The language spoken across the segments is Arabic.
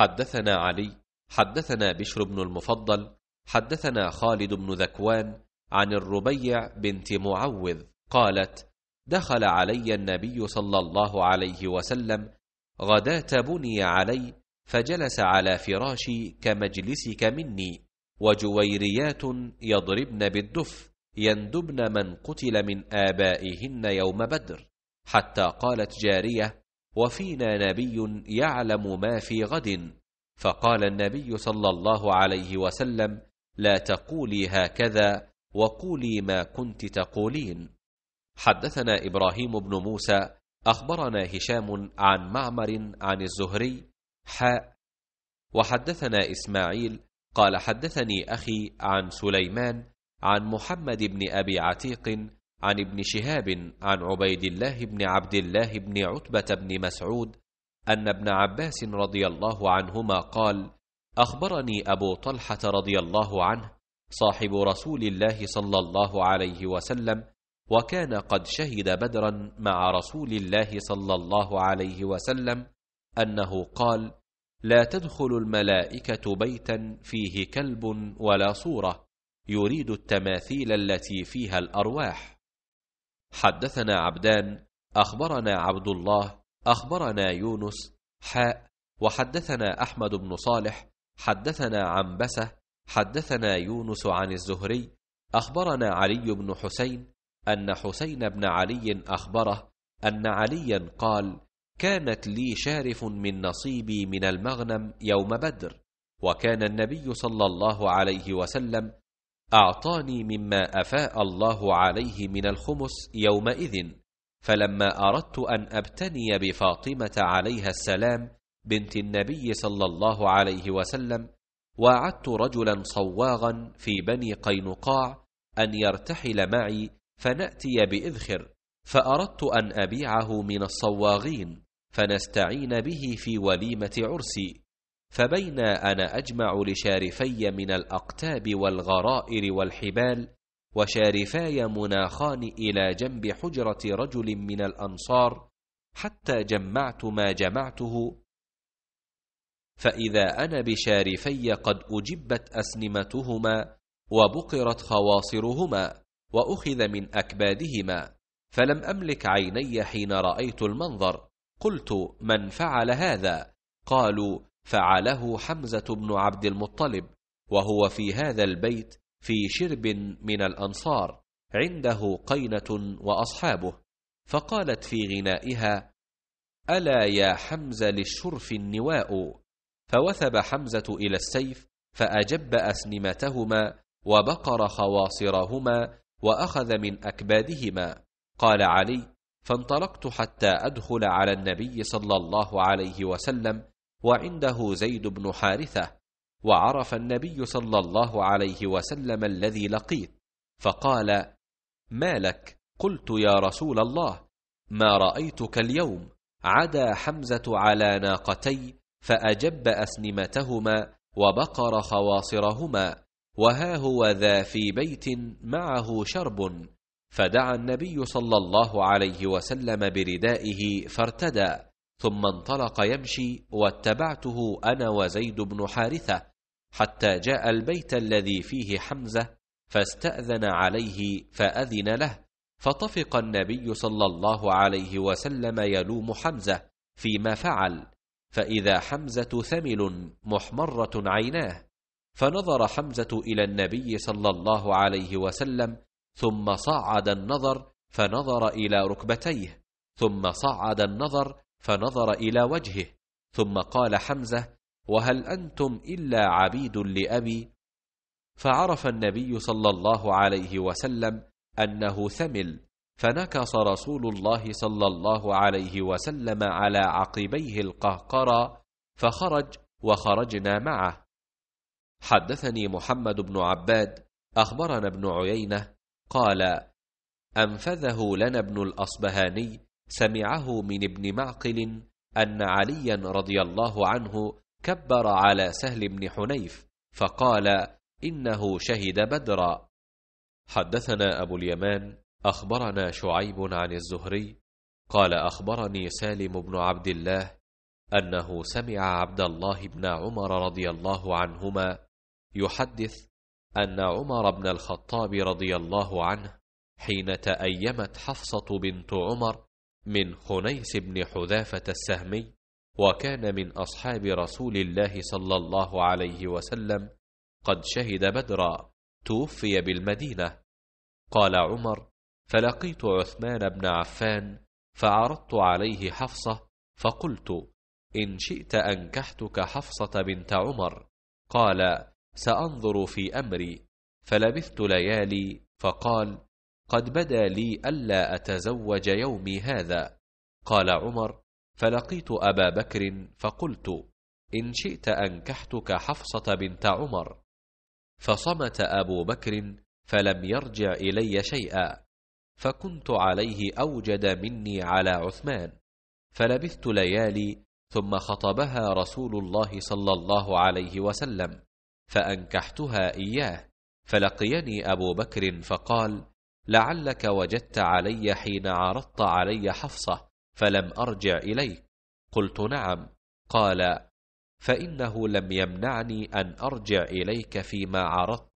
حدثنا علي حدثنا بشر بن المفضل حدثنا خالد بن ذكوان عن الربيع بنت معوذ قالت دخل علي النبي صلى الله عليه وسلم غداه بني علي فجلس على فراشي كمجلسك مني وجويريات يضربن بالدف يندبن من قتل من ابائهن يوم بدر حتى قالت جاريه وفينا نبي يعلم ما في غد فقال النبي صلى الله عليه وسلم لا تقولي هكذا وقولي ما كنت تقولين حدثنا ابراهيم بن موسى اخبرنا هشام عن معمر عن الزهري حاء وحدثنا اسماعيل قال حدثني اخي عن سليمان عن محمد بن ابي عتيق عن ابن شهاب عن عبيد الله بن عبد الله بن عتبه بن مسعود ان ابن عباس رضي الله عنهما قال اخبرني ابو طلحه رضي الله عنه صاحب رسول الله صلى الله عليه وسلم وكان قد شهد بدرا مع رسول الله صلى الله عليه وسلم انه قال لا تدخل الملائكه بيتا فيه كلب ولا صوره يريد التماثيل التي فيها الارواح حدثنا عبدان اخبرنا عبد الله أخبرنا يونس حاء وحدثنا أحمد بن صالح حدثنا عنبسة حدثنا يونس عن الزهري أخبرنا علي بن حسين أن حسين بن علي أخبره أن عليا قال كانت لي شارف من نصيبي من المغنم يوم بدر وكان النبي صلى الله عليه وسلم أعطاني مما أفاء الله عليه من الخمس يومئذ فلما اردت ان ابتني بفاطمه عليها السلام بنت النبي صلى الله عليه وسلم واعدت رجلا صواغا في بني قينقاع ان يرتحل معي فناتي باذخر فاردت ان ابيعه من الصواغين فنستعين به في وليمه عرسي فبينا انا اجمع لشارفي من الاقتاب والغرائر والحبال وشارفاي مناخان إلى جنب حجرة رجل من الأنصار حتى جمعت ما جمعته فإذا أنا بشارفي قد أجبت أسنمتهما وبقرت خواصرهما وأخذ من أكبادهما فلم أملك عيني حين رأيت المنظر قلت من فعل هذا قالوا فعله حمزة بن عبد المطلب وهو في هذا البيت في شرب من الأنصار عنده قينة وأصحابه فقالت في غنائها ألا يا حمزة للشرف النواء فوثب حمزة إلى السيف فأجب أسنمتهما وبقر خواصرهما وأخذ من أكبادهما قال علي فانطلقت حتى أدخل على النبي صلى الله عليه وسلم وعنده زيد بن حارثة وعرف النبي صلى الله عليه وسلم الذي لقيت فقال ما لك قلت يا رسول الله ما رايتك اليوم عدا حمزه على ناقتي فاجب اسنمتهما وبقر خواصرهما وها هو ذا في بيت معه شرب فدعا النبي صلى الله عليه وسلم بردائه فارتدى ثم انطلق يمشي واتبعته انا وزيد بن حارثه حتى جاء البيت الذي فيه حمزه فاستاذن عليه فاذن له فطفق النبي صلى الله عليه وسلم يلوم حمزه فيما فعل فاذا حمزه ثمل محمره عيناه فنظر حمزه الى النبي صلى الله عليه وسلم ثم صعد النظر فنظر الى ركبتيه ثم صعد النظر فنظر إلى وجهه ثم قال حمزة وهل أنتم إلا عبيد لأبي فعرف النبي صلى الله عليه وسلم أنه ثمل فنكص رسول الله صلى الله عليه وسلم على عقبيه القهقرى فخرج وخرجنا معه حدثني محمد بن عباد أخبرنا ابن عيينة قال أنفذه لنا ابن الأصبهاني سمعه من ابن معقل أن عليا رضي الله عنه كبر على سهل بن حنيف فقال إنه شهد بدرا حدثنا أبو اليمان أخبرنا شعيب عن الزهري قال أخبرني سالم بن عبد الله أنه سمع عبد الله بن عمر رضي الله عنهما يحدث أن عمر بن الخطاب رضي الله عنه حين تأيمت حفصة بنت عمر من خنيس بن حذافة السهمي وكان من أصحاب رسول الله صلى الله عليه وسلم قد شهد بدرا توفي بالمدينة قال عمر فلقيت عثمان بن عفان فعرضت عليه حفصة فقلت إن شئت أنكحتك حفصة بنت عمر قال سأنظر في أمري فلبثت ليالي فقال قد بدا لي ألا أتزوج يومي هذا قال عمر فلقيت أبا بكر فقلت إن شئت أنكحتك حفصة بنت عمر فصمت أبو بكر فلم يرجع إلي شيئا فكنت عليه أوجد مني على عثمان فلبثت ليالي ثم خطبها رسول الله صلى الله عليه وسلم فأنكحتها إياه فلقيني أبو بكر فقال لعلك وجدت علي حين عرضت علي حفصه فلم ارجع اليك قلت نعم قال فانه لم يمنعني ان ارجع اليك فيما عرضت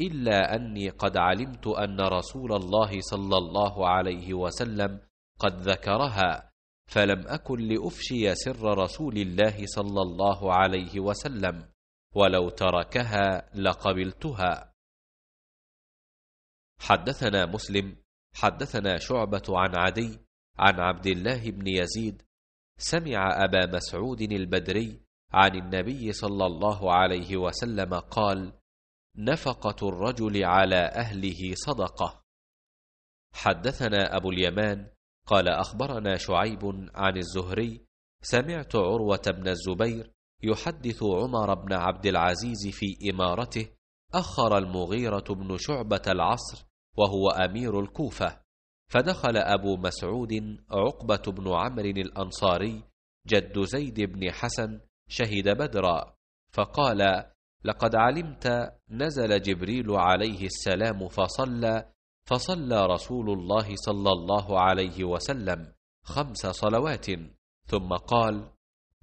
الا اني قد علمت ان رسول الله صلى الله عليه وسلم قد ذكرها فلم اكن لافشي سر رسول الله صلى الله عليه وسلم ولو تركها لقبلتها حدثنا مسلم حدثنا شعبة عن عدي عن عبد الله بن يزيد سمع أبا مسعود البدري عن النبي صلى الله عليه وسلم قال نفقة الرجل على أهله صدقة حدثنا أبو اليمان قال أخبرنا شعيب عن الزهري سمعت عروة بن الزبير يحدث عمر بن عبد العزيز في إمارته أخر المغيرة بن شعبة العصر وهو أمير الكوفة فدخل أبو مسعود عقبة بن عمرو الأنصاري جد زيد بن حسن شهد بدرا فقال لقد علمت نزل جبريل عليه السلام فصلى فصلى رسول الله صلى الله عليه وسلم خمس صلوات ثم قال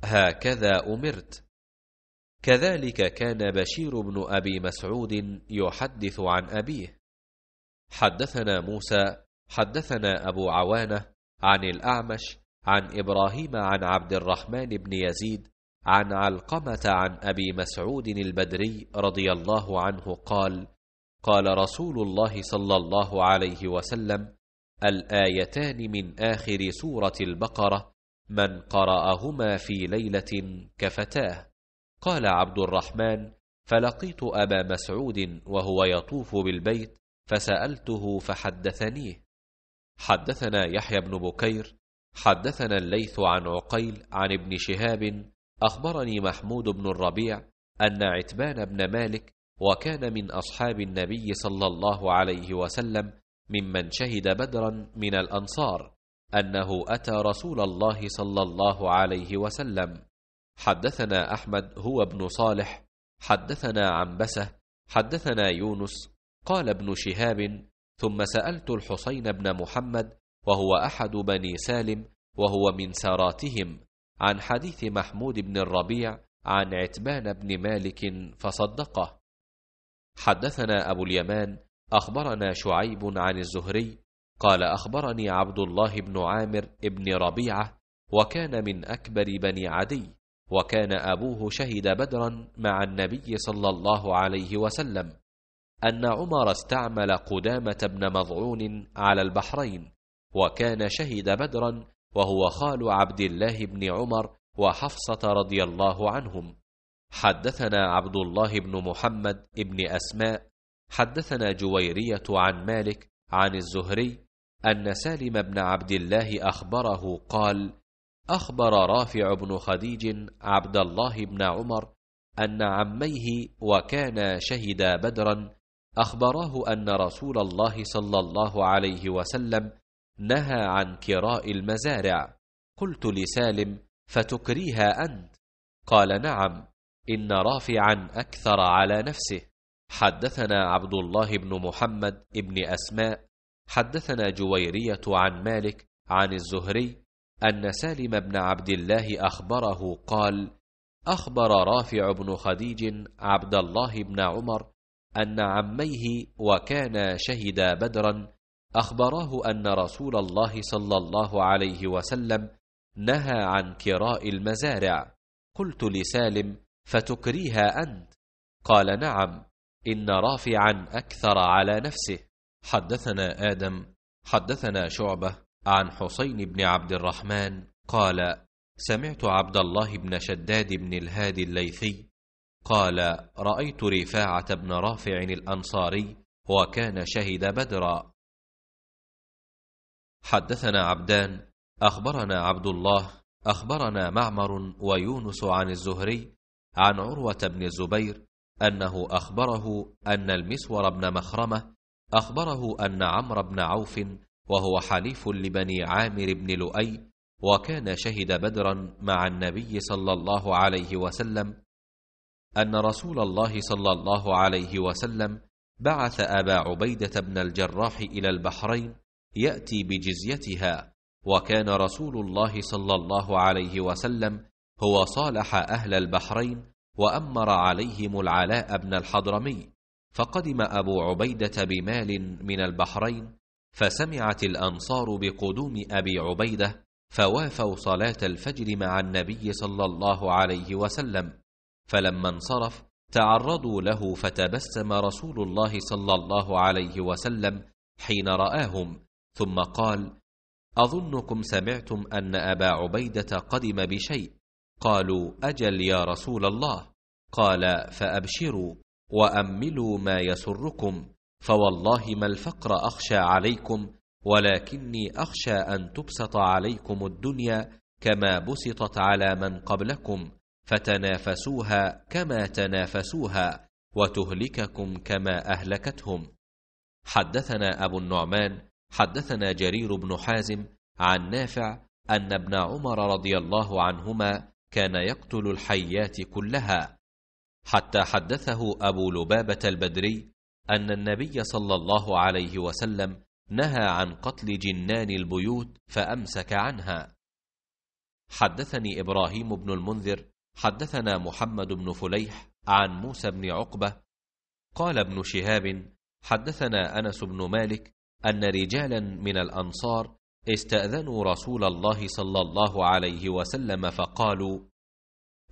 هكذا امرت كذلك كان بشير بن أبي مسعود يحدث عن أبيه حدثنا موسى حدثنا أبو عوانة عن الأعمش عن إبراهيم عن عبد الرحمن بن يزيد عن علقمة عن أبي مسعود البدري رضي الله عنه قال قال رسول الله صلى الله عليه وسلم الآيتان من آخر سورة البقرة من قرأهما في ليلة كفتاه قال عبد الرحمن فلقيت أبا مسعود وهو يطوف بالبيت فسألته فحدثنيه حدثنا يحيى بن بكير حدثنا الليث عن عقيل عن ابن شهاب أخبرني محمود بن الربيع أن عتبان بن مالك وكان من أصحاب النبي صلى الله عليه وسلم ممن شهد بدرا من الأنصار أنه أتى رسول الله صلى الله عليه وسلم حدثنا أحمد هو ابن صالح حدثنا عنبسة حدثنا يونس قال ابن شهاب ثم سألت الحسين بن محمد وهو أحد بني سالم وهو من ساراتهم عن حديث محمود بن الربيع عن عتبان بن مالك فصدقه حدثنا أبو اليمان أخبرنا شعيب عن الزهري قال أخبرني عبد الله بن عامر بن ربيعة وكان من أكبر بني عدي وكان أبوه شهد بدرا مع النبي صلى الله عليه وسلم أن عمر استعمل قدامة بن مضعون على البحرين وكان شهد بدرا وهو خال عبد الله بن عمر وحفصة رضي الله عنهم حدثنا عبد الله بن محمد بن أسماء حدثنا جويرية عن مالك عن الزهري أن سالم بن عبد الله أخبره قال أخبر رافع بن خديج عبد الله بن عمر أن عميه وكانا شهدا بدرا أخبراه أن رسول الله صلى الله عليه وسلم نهى عن كراء المزارع قلت لسالم فتكريها أنت قال نعم إن رافعا أكثر على نفسه حدثنا عبد الله بن محمد بن أسماء حدثنا جويرية عن مالك عن الزهري أن سالم بن عبد الله أخبره قال: أخبر رافع بن خديج عبد الله بن عمر أن عميه وكانا شهدا بدرا أخبراه أن رسول الله صلى الله عليه وسلم نهى عن كراء المزارع. قلت لسالم: فتكريها أنت؟ قال: نعم، إن رافعا أكثر على نفسه. حدثنا آدم، حدثنا شعبة عن حسين بن عبد الرحمن قال سمعت عبد الله بن شداد بن الهادي الليثي قال رأيت رفاعة بن رافع الأنصاري وكان شهد بدرا حدثنا عبدان أخبرنا عبد الله أخبرنا معمر ويونس عن الزهري عن عروة بن الزبير أنه أخبره أن المسور بن مخرمة أخبره أن عمرو بن عوف وهو حليف لبني عامر بن لؤي وكان شهد بدرا مع النبي صلى الله عليه وسلم ان رسول الله صلى الله عليه وسلم بعث ابا عبيده بن الجراح الى البحرين ياتي بجزيتها وكان رسول الله صلى الله عليه وسلم هو صالح اهل البحرين وامر عليهم العلاء بن الحضرمي فقدم ابو عبيده بمال من البحرين فسمعت الأنصار بقدوم أبي عبيدة فوافوا صلاة الفجر مع النبي صلى الله عليه وسلم فلما انصرف تعرضوا له فتبسم رسول الله صلى الله عليه وسلم حين رآهم ثم قال أظنكم سمعتم أن أبا عبيدة قدم بشيء قالوا أجل يا رسول الله قال فأبشروا وأملوا ما يسركم فوالله ما الفقر اخشى عليكم ولكني اخشى ان تبسط عليكم الدنيا كما بسطت على من قبلكم فتنافسوها كما تنافسوها وتهلككم كما اهلكتهم حدثنا ابو النعمان حدثنا جرير بن حازم عن نافع ان ابن عمر رضي الله عنهما كان يقتل الحيات كلها حتى حدثه ابو لبابه البدري أن النبي صلى الله عليه وسلم نهى عن قتل جنان البيوت فأمسك عنها. حدثني إبراهيم بن المنذر حدثنا محمد بن فليح عن موسى بن عقبة قال ابن شهاب حدثنا أنس بن مالك أن رجالا من الأنصار استأذنوا رسول الله صلى الله عليه وسلم فقالوا: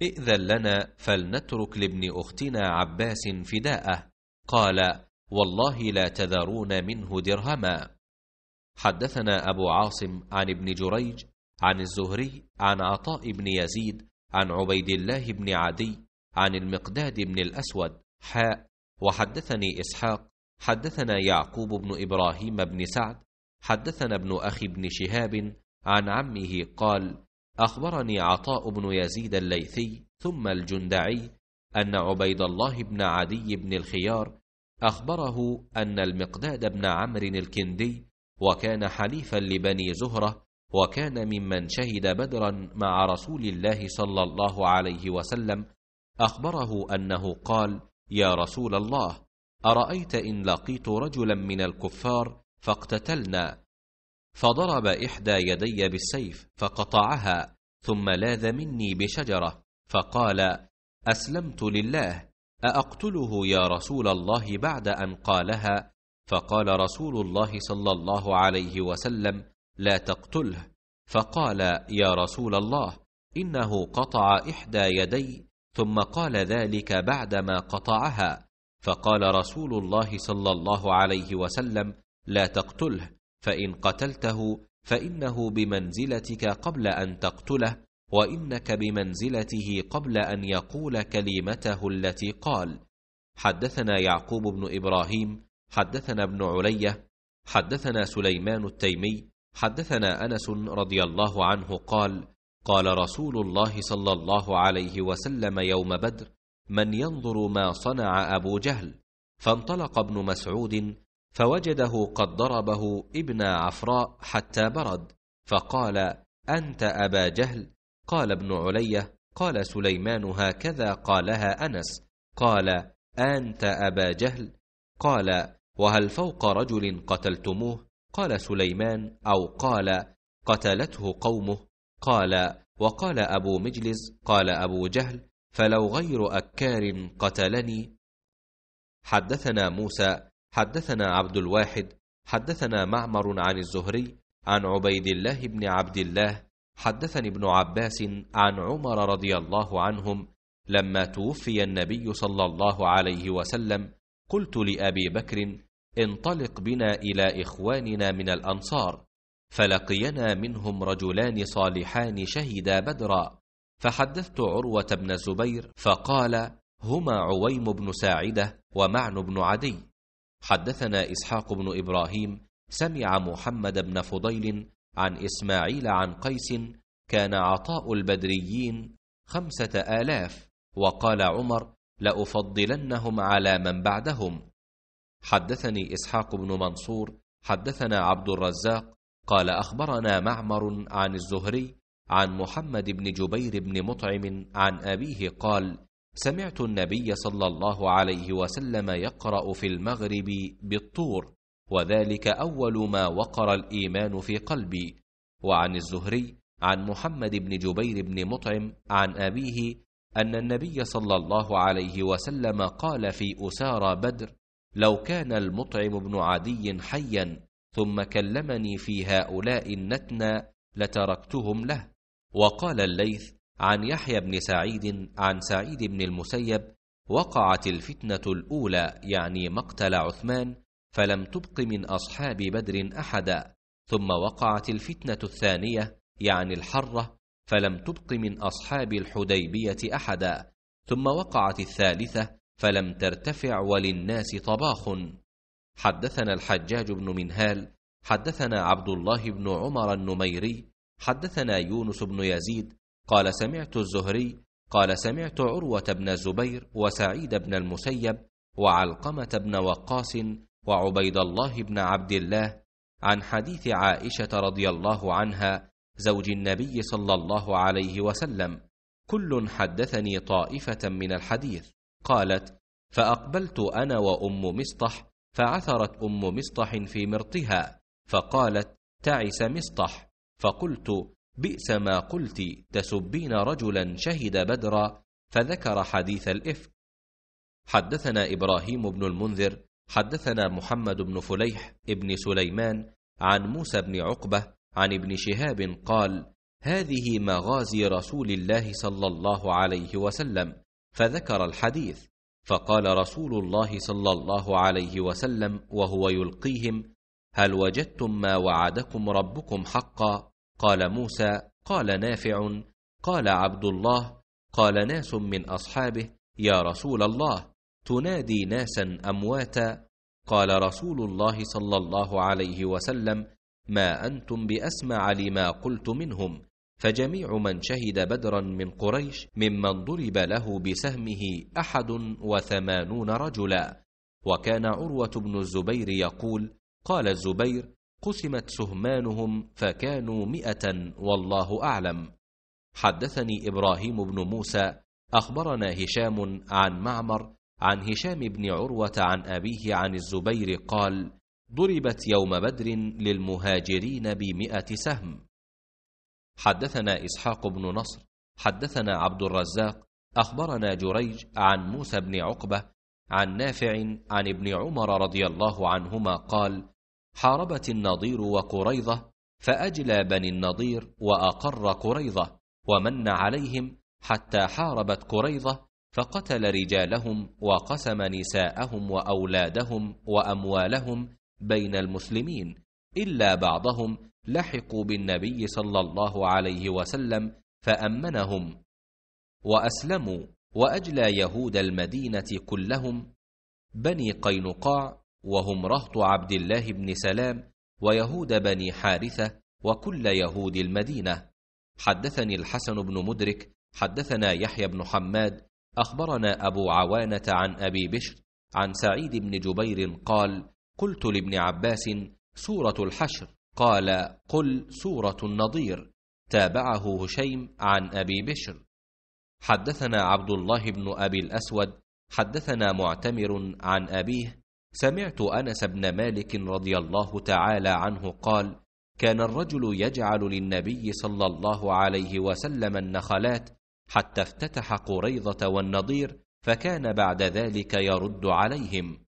ائذن لنا فلنترك لابن أختنا عباس فداءه، قال: والله لا تذرون منه درهما حدثنا أبو عاصم عن ابن جريج عن الزهري عن عطاء بن يزيد عن عبيد الله بن عدي عن المقداد بن الأسود حاء وحدثني إسحاق حدثنا يعقوب بن إبراهيم بن سعد حدثنا ابن أخي بن شهاب عن عمه قال أخبرني عطاء بن يزيد الليثي ثم الجندعي أن عبيد الله بن عدي بن الخيار أخبره أن المقداد بن عمرو الكندي وكان حليفا لبني زهرة وكان ممن شهد بدرا مع رسول الله صلى الله عليه وسلم أخبره أنه قال يا رسول الله أرأيت إن لقيت رجلا من الكفار فاقتتلنا فضرب إحدى يدي بالسيف فقطعها ثم لاذ مني بشجرة فقال أسلمت لله أأقتله يا رسول الله بعد أن قالها فقال رسول الله صلى الله عليه وسلم لا تقتله فقال يا رسول الله إنه قطع إحدى يدي ثم قال ذلك بعدما قطعها فقال رسول الله صلى الله عليه وسلم لا تقتله فإن قتلته فإنه بمنزلتك قبل أن تقتله وانك بمنزلته قبل ان يقول كلمته التي قال حدثنا يعقوب بن ابراهيم حدثنا ابن عليه حدثنا سليمان التيمي حدثنا انس رضي الله عنه قال قال رسول الله صلى الله عليه وسلم يوم بدر من ينظر ما صنع ابو جهل فانطلق ابن مسعود فوجده قد ضربه ابن عفراء حتى برد فقال انت ابا جهل قال ابن علية قال سليمان هكذا قالها أنس قال أنت أبا جهل قال وهل فوق رجل قتلتموه قال سليمان أو قال قتلته قومه قال وقال أبو مجلس قال أبو جهل فلو غير أكار قتلني حدثنا موسى حدثنا عبد الواحد حدثنا معمر عن الزهري عن عبيد الله بن عبد الله حدثني ابن عباس عن عمر رضي الله عنهم لما توفي النبي صلى الله عليه وسلم قلت لابي بكر انطلق بنا الى اخواننا من الانصار فلقينا منهم رجلان صالحان شهدا بدرا فحدثت عروه بن الزبير فقال هما عويم بن ساعده ومعن بن عدي حدثنا اسحاق بن ابراهيم سمع محمد بن فضيل عن إسماعيل عن قيس كان عطاء البدريين خمسة آلاف وقال عمر لأفضلنهم على من بعدهم حدثني إسحاق بن منصور حدثنا عبد الرزاق قال أخبرنا معمر عن الزهري عن محمد بن جبير بن مطعم عن أبيه قال سمعت النبي صلى الله عليه وسلم يقرأ في المغرب بالطور وذلك أول ما وقر الإيمان في قلبي وعن الزهري عن محمد بن جبير بن مطعم عن أبيه أن النبي صلى الله عليه وسلم قال في أسارى بدر لو كان المطعم بن عدي حيا ثم كلمني في هؤلاء النتنى لتركتهم له وقال الليث عن يحيى بن سعيد عن سعيد بن المسيب وقعت الفتنة الأولى يعني مقتل عثمان فلم تبق من أصحاب بدر أحدا ثم وقعت الفتنة الثانية يعني الحرة فلم تبق من أصحاب الحديبية أحدا ثم وقعت الثالثة فلم ترتفع وللناس طباخ حدثنا الحجاج بن منهال حدثنا عبد الله بن عمر النميري حدثنا يونس بن يزيد قال سمعت الزهري قال سمعت عروة بن الزبير وسعيد بن المسيب وعلقمة بن وقاص وعبيد الله بن عبد الله عن حديث عائشه رضي الله عنها زوج النبي صلى الله عليه وسلم كل حدثني طائفه من الحديث قالت فاقبلت انا وام مسطح فعثرت ام مسطح في مرطها فقالت تعس مسطح فقلت بئس ما قلت تسبين رجلا شهد بدرا فذكر حديث الافك حدثنا ابراهيم بن المنذر حدثنا محمد بن فليح ابن سليمان عن موسى بن عقبة عن ابن شهاب قال هذه مغازي رسول الله صلى الله عليه وسلم فذكر الحديث فقال رسول الله صلى الله عليه وسلم وهو يلقيهم هل وجدتم ما وعدكم ربكم حقا قال موسى قال نافع قال عبد الله قال ناس من اصحابه يا رسول الله تنادي ناسا امواتا قال رسول الله صلى الله عليه وسلم ما انتم باسمع لما قلت منهم فجميع من شهد بدرا من قريش ممن ضرب له بسهمه احد وثمانون رجلا وكان عروه بن الزبير يقول قال الزبير قسمت سهمانهم فكانوا مئة والله أعلم حدثني إبراهيم بن موسى أخبرنا هشام عن معمر عن هشام بن عروة عن أبيه عن الزبير قال: ضربت يوم بدر للمهاجرين بمئة سهم. حدثنا إسحاق بن نصر، حدثنا عبد الرزاق، أخبرنا جريج عن موسى بن عقبة، عن نافع عن ابن عمر رضي الله عنهما قال: حاربت النضير وقريظة فأجلى بني النضير وأقر قريظة ومن عليهم حتى حاربت قريظة فقتل رجالهم وقسم نساءهم واولادهم واموالهم بين المسلمين الا بعضهم لحقوا بالنبي صلى الله عليه وسلم فامنهم واسلموا واجلى يهود المدينه كلهم بني قينقاع وهم رهط عبد الله بن سلام ويهود بني حارثه وكل يهود المدينه حدثني الحسن بن مدرك حدثنا يحيى بن حماد أخبرنا أبو عوانة عن أبي بشر عن سعيد بن جبير قال قلت لابن عباس سورة الحشر قال قل سورة النضير تابعه هشيم عن أبي بشر حدثنا عبد الله بن أبي الأسود حدثنا معتمر عن أبيه سمعت أنس بن مالك رضي الله تعالى عنه قال كان الرجل يجعل للنبي صلى الله عليه وسلم النخلات حتى افتتح قريظه والنضير فكان بعد ذلك يرد عليهم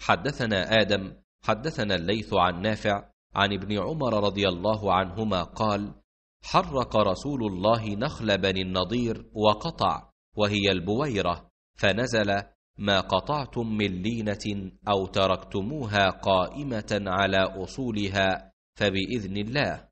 حدثنا ادم حدثنا الليث عن نافع عن ابن عمر رضي الله عنهما قال حرق رسول الله نخل بني النضير وقطع وهي البويره فنزل ما قطعتم من لينه او تركتموها قائمه على اصولها فباذن الله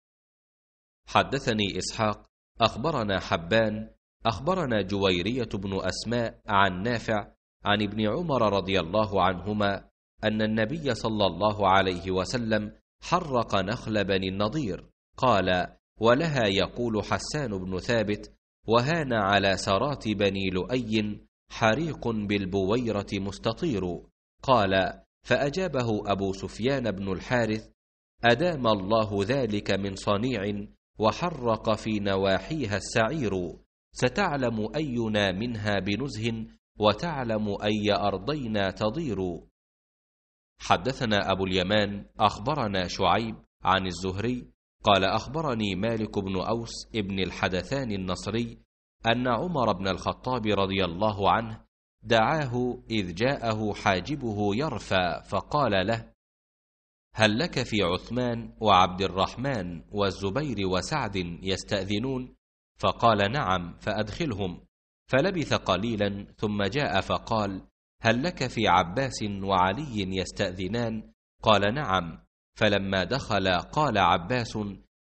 حدثني اسحاق أخبرنا حبان أخبرنا جويرية بن أسماء عن نافع عن ابن عمر رضي الله عنهما أن النبي صلى الله عليه وسلم حرق نخل بني النضير قال ولها يقول حسان بن ثابت وهان على سرات بني لؤي حريق بالبويرة مستطير قال فأجابه أبو سفيان بن الحارث أدام الله ذلك من صنيع وحرق في نواحيها السعير ستعلم أينا منها بنزه وتعلم أي أرضينا تضير حدثنا أبو اليمان أخبرنا شعيب عن الزهري قال أخبرني مالك بن أوس ابن الحدثان النصري أن عمر بن الخطاب رضي الله عنه دعاه إذ جاءه حاجبه يرفى فقال له هل لك في عثمان وعبد الرحمن والزبير وسعد يستأذنون فقال نعم فأدخلهم فلبث قليلا ثم جاء فقال هل لك في عباس وعلي يستأذنان قال نعم فلما دخل قال عباس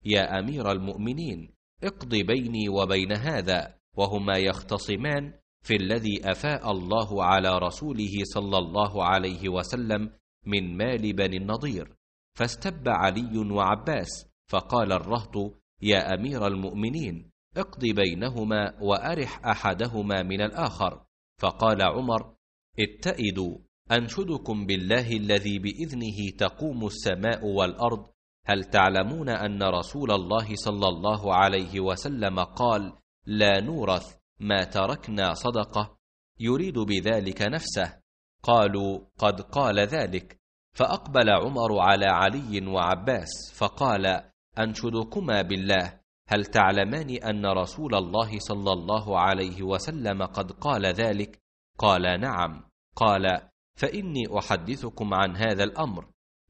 يا أمير المؤمنين اقض بيني وبين هذا وهما يختصمان في الذي أفاء الله على رسوله صلى الله عليه وسلم من مال بني النضير فاستب علي وعباس فقال الرهط يا امير المؤمنين اقض بينهما وارح احدهما من الاخر فقال عمر اتئدوا انشدكم بالله الذي باذنه تقوم السماء والارض هل تعلمون ان رسول الله صلى الله عليه وسلم قال لا نورث ما تركنا صدقه يريد بذلك نفسه قالوا قد قال ذلك فأقبل عمر على علي وعباس فقال أنشدكما بالله هل تعلمان أن رسول الله صلى الله عليه وسلم قد قال ذلك؟ قال نعم قال فإني أحدثكم عن هذا الأمر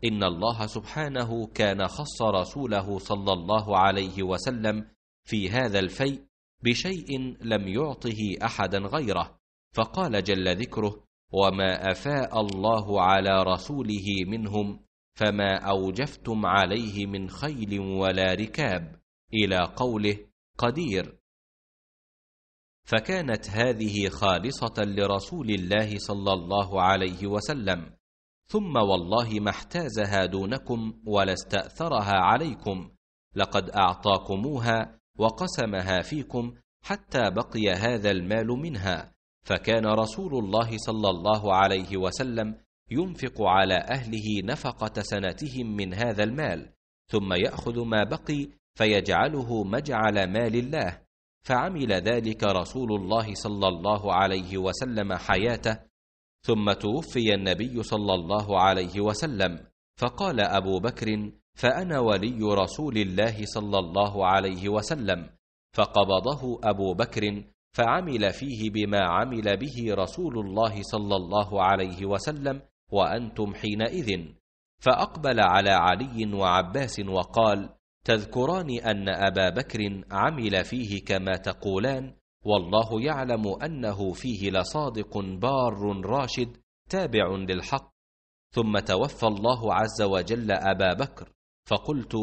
إن الله سبحانه كان خص رسوله صلى الله عليه وسلم في هذا الفيء بشيء لم يعطه أحدا غيره فقال جل ذكره وما افاء الله على رسوله منهم فما اوجفتم عليه من خيل ولا ركاب الى قوله قدير فكانت هذه خالصه لرسول الله صلى الله عليه وسلم ثم والله ما احتازها دونكم ولا استاثرها عليكم لقد اعطاكموها وقسمها فيكم حتى بقي هذا المال منها فكان رسول الله صلى الله عليه وسلم ينفق على اهله نفقه سنتهم من هذا المال ثم ياخذ ما بقي فيجعله مجعل مال الله فعمل ذلك رسول الله صلى الله عليه وسلم حياته ثم توفي النبي صلى الله عليه وسلم فقال ابو بكر فانا ولي رسول الله صلى الله عليه وسلم فقبضه ابو بكر فعمل فيه بما عمل به رسول الله صلى الله عليه وسلم وانتم حينئذ فاقبل على علي وعباس وقال تذكران ان ابا بكر عمل فيه كما تقولان والله يعلم انه فيه لصادق بار راشد تابع للحق ثم توفى الله عز وجل ابا بكر فقلت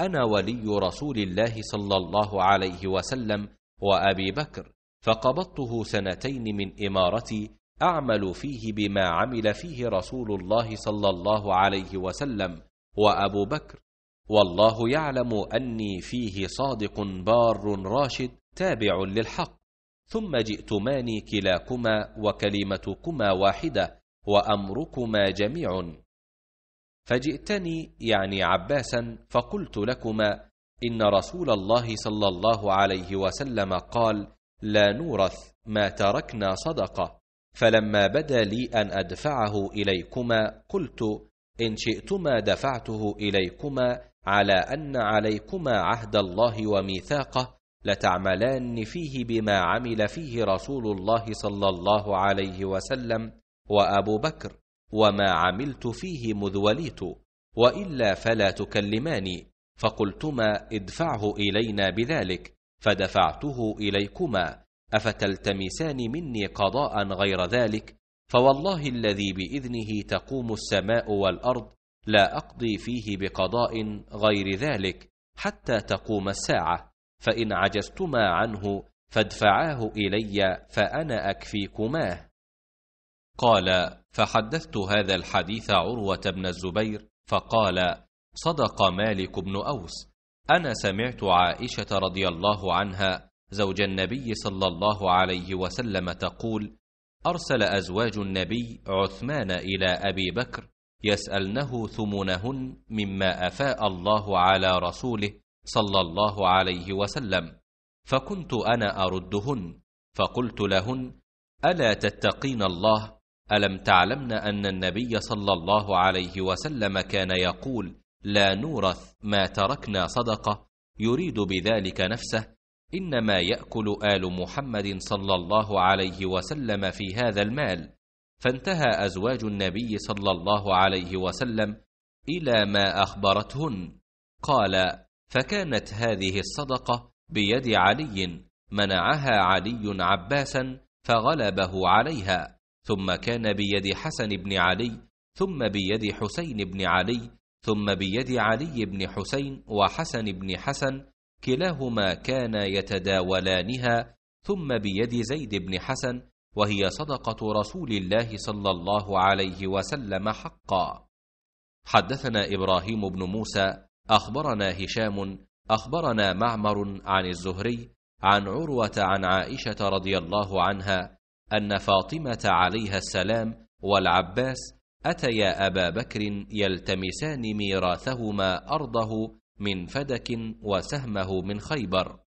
انا ولي رسول الله صلى الله عليه وسلم وابي بكر فقبضته سنتين من إمارتي أعمل فيه بما عمل فيه رسول الله صلى الله عليه وسلم وأبو بكر والله يعلم أني فيه صادق بار راشد تابع للحق ثم جئتماني كلاكما وكلمتكما واحدة وأمركما جميع فجئتني يعني عباسا فقلت لكما إن رسول الله صلى الله عليه وسلم قال لا نورث ما تركنا صدقة فلما بدا لي أن أدفعه إليكما قلت إن شئتما دفعته إليكما على أن عليكما عهد الله وميثاقه لتعملان فيه بما عمل فيه رسول الله صلى الله عليه وسلم وأبو بكر وما عملت فيه مذ وليت وإلا فلا تكلماني فقلتما ادفعه إلينا بذلك فدفعته إليكما أفتلتمسان مني قضاء غير ذلك فوالله الذي بإذنه تقوم السماء والأرض لا أقضي فيه بقضاء غير ذلك حتى تقوم الساعة فإن عجزتما عنه فادفعاه إلي فأنا أكفيكماه قال فحدثت هذا الحديث عروة بن الزبير فقال صدق مالك بن أوس أنا سمعت عائشة رضي الله عنها زوج النبي صلى الله عليه وسلم تقول: أرسل أزواج النبي عثمان إلى أبي بكر يسألنه ثمنهن مما أفاء الله على رسوله صلى الله عليه وسلم، فكنت أنا أردهن، فقلت لهن: ألا تتقين الله؟ ألم تعلمن أن النبي صلى الله عليه وسلم كان يقول: لا نورث ما تركنا صدقة يريد بذلك نفسه إنما يأكل آل محمد صلى الله عليه وسلم في هذا المال فانتهى أزواج النبي صلى الله عليه وسلم إلى ما أخبرتهن قال فكانت هذه الصدقة بيد علي منعها علي عباسا فغلبه عليها ثم كان بيد حسن بن علي ثم بيد حسين بن علي ثم بيد علي بن حسين وحسن بن حسن كلاهما كانا يتداولانها ثم بيد زيد بن حسن وهي صدقه رسول الله صلى الله عليه وسلم حقا حدثنا ابراهيم بن موسى اخبرنا هشام اخبرنا معمر عن الزهري عن عروه عن عائشه رضي الله عنها ان فاطمه عليها السلام والعباس أتيا أبا بكر يلتمسان ميراثهما أرضه من فدك وسهمه من خيبر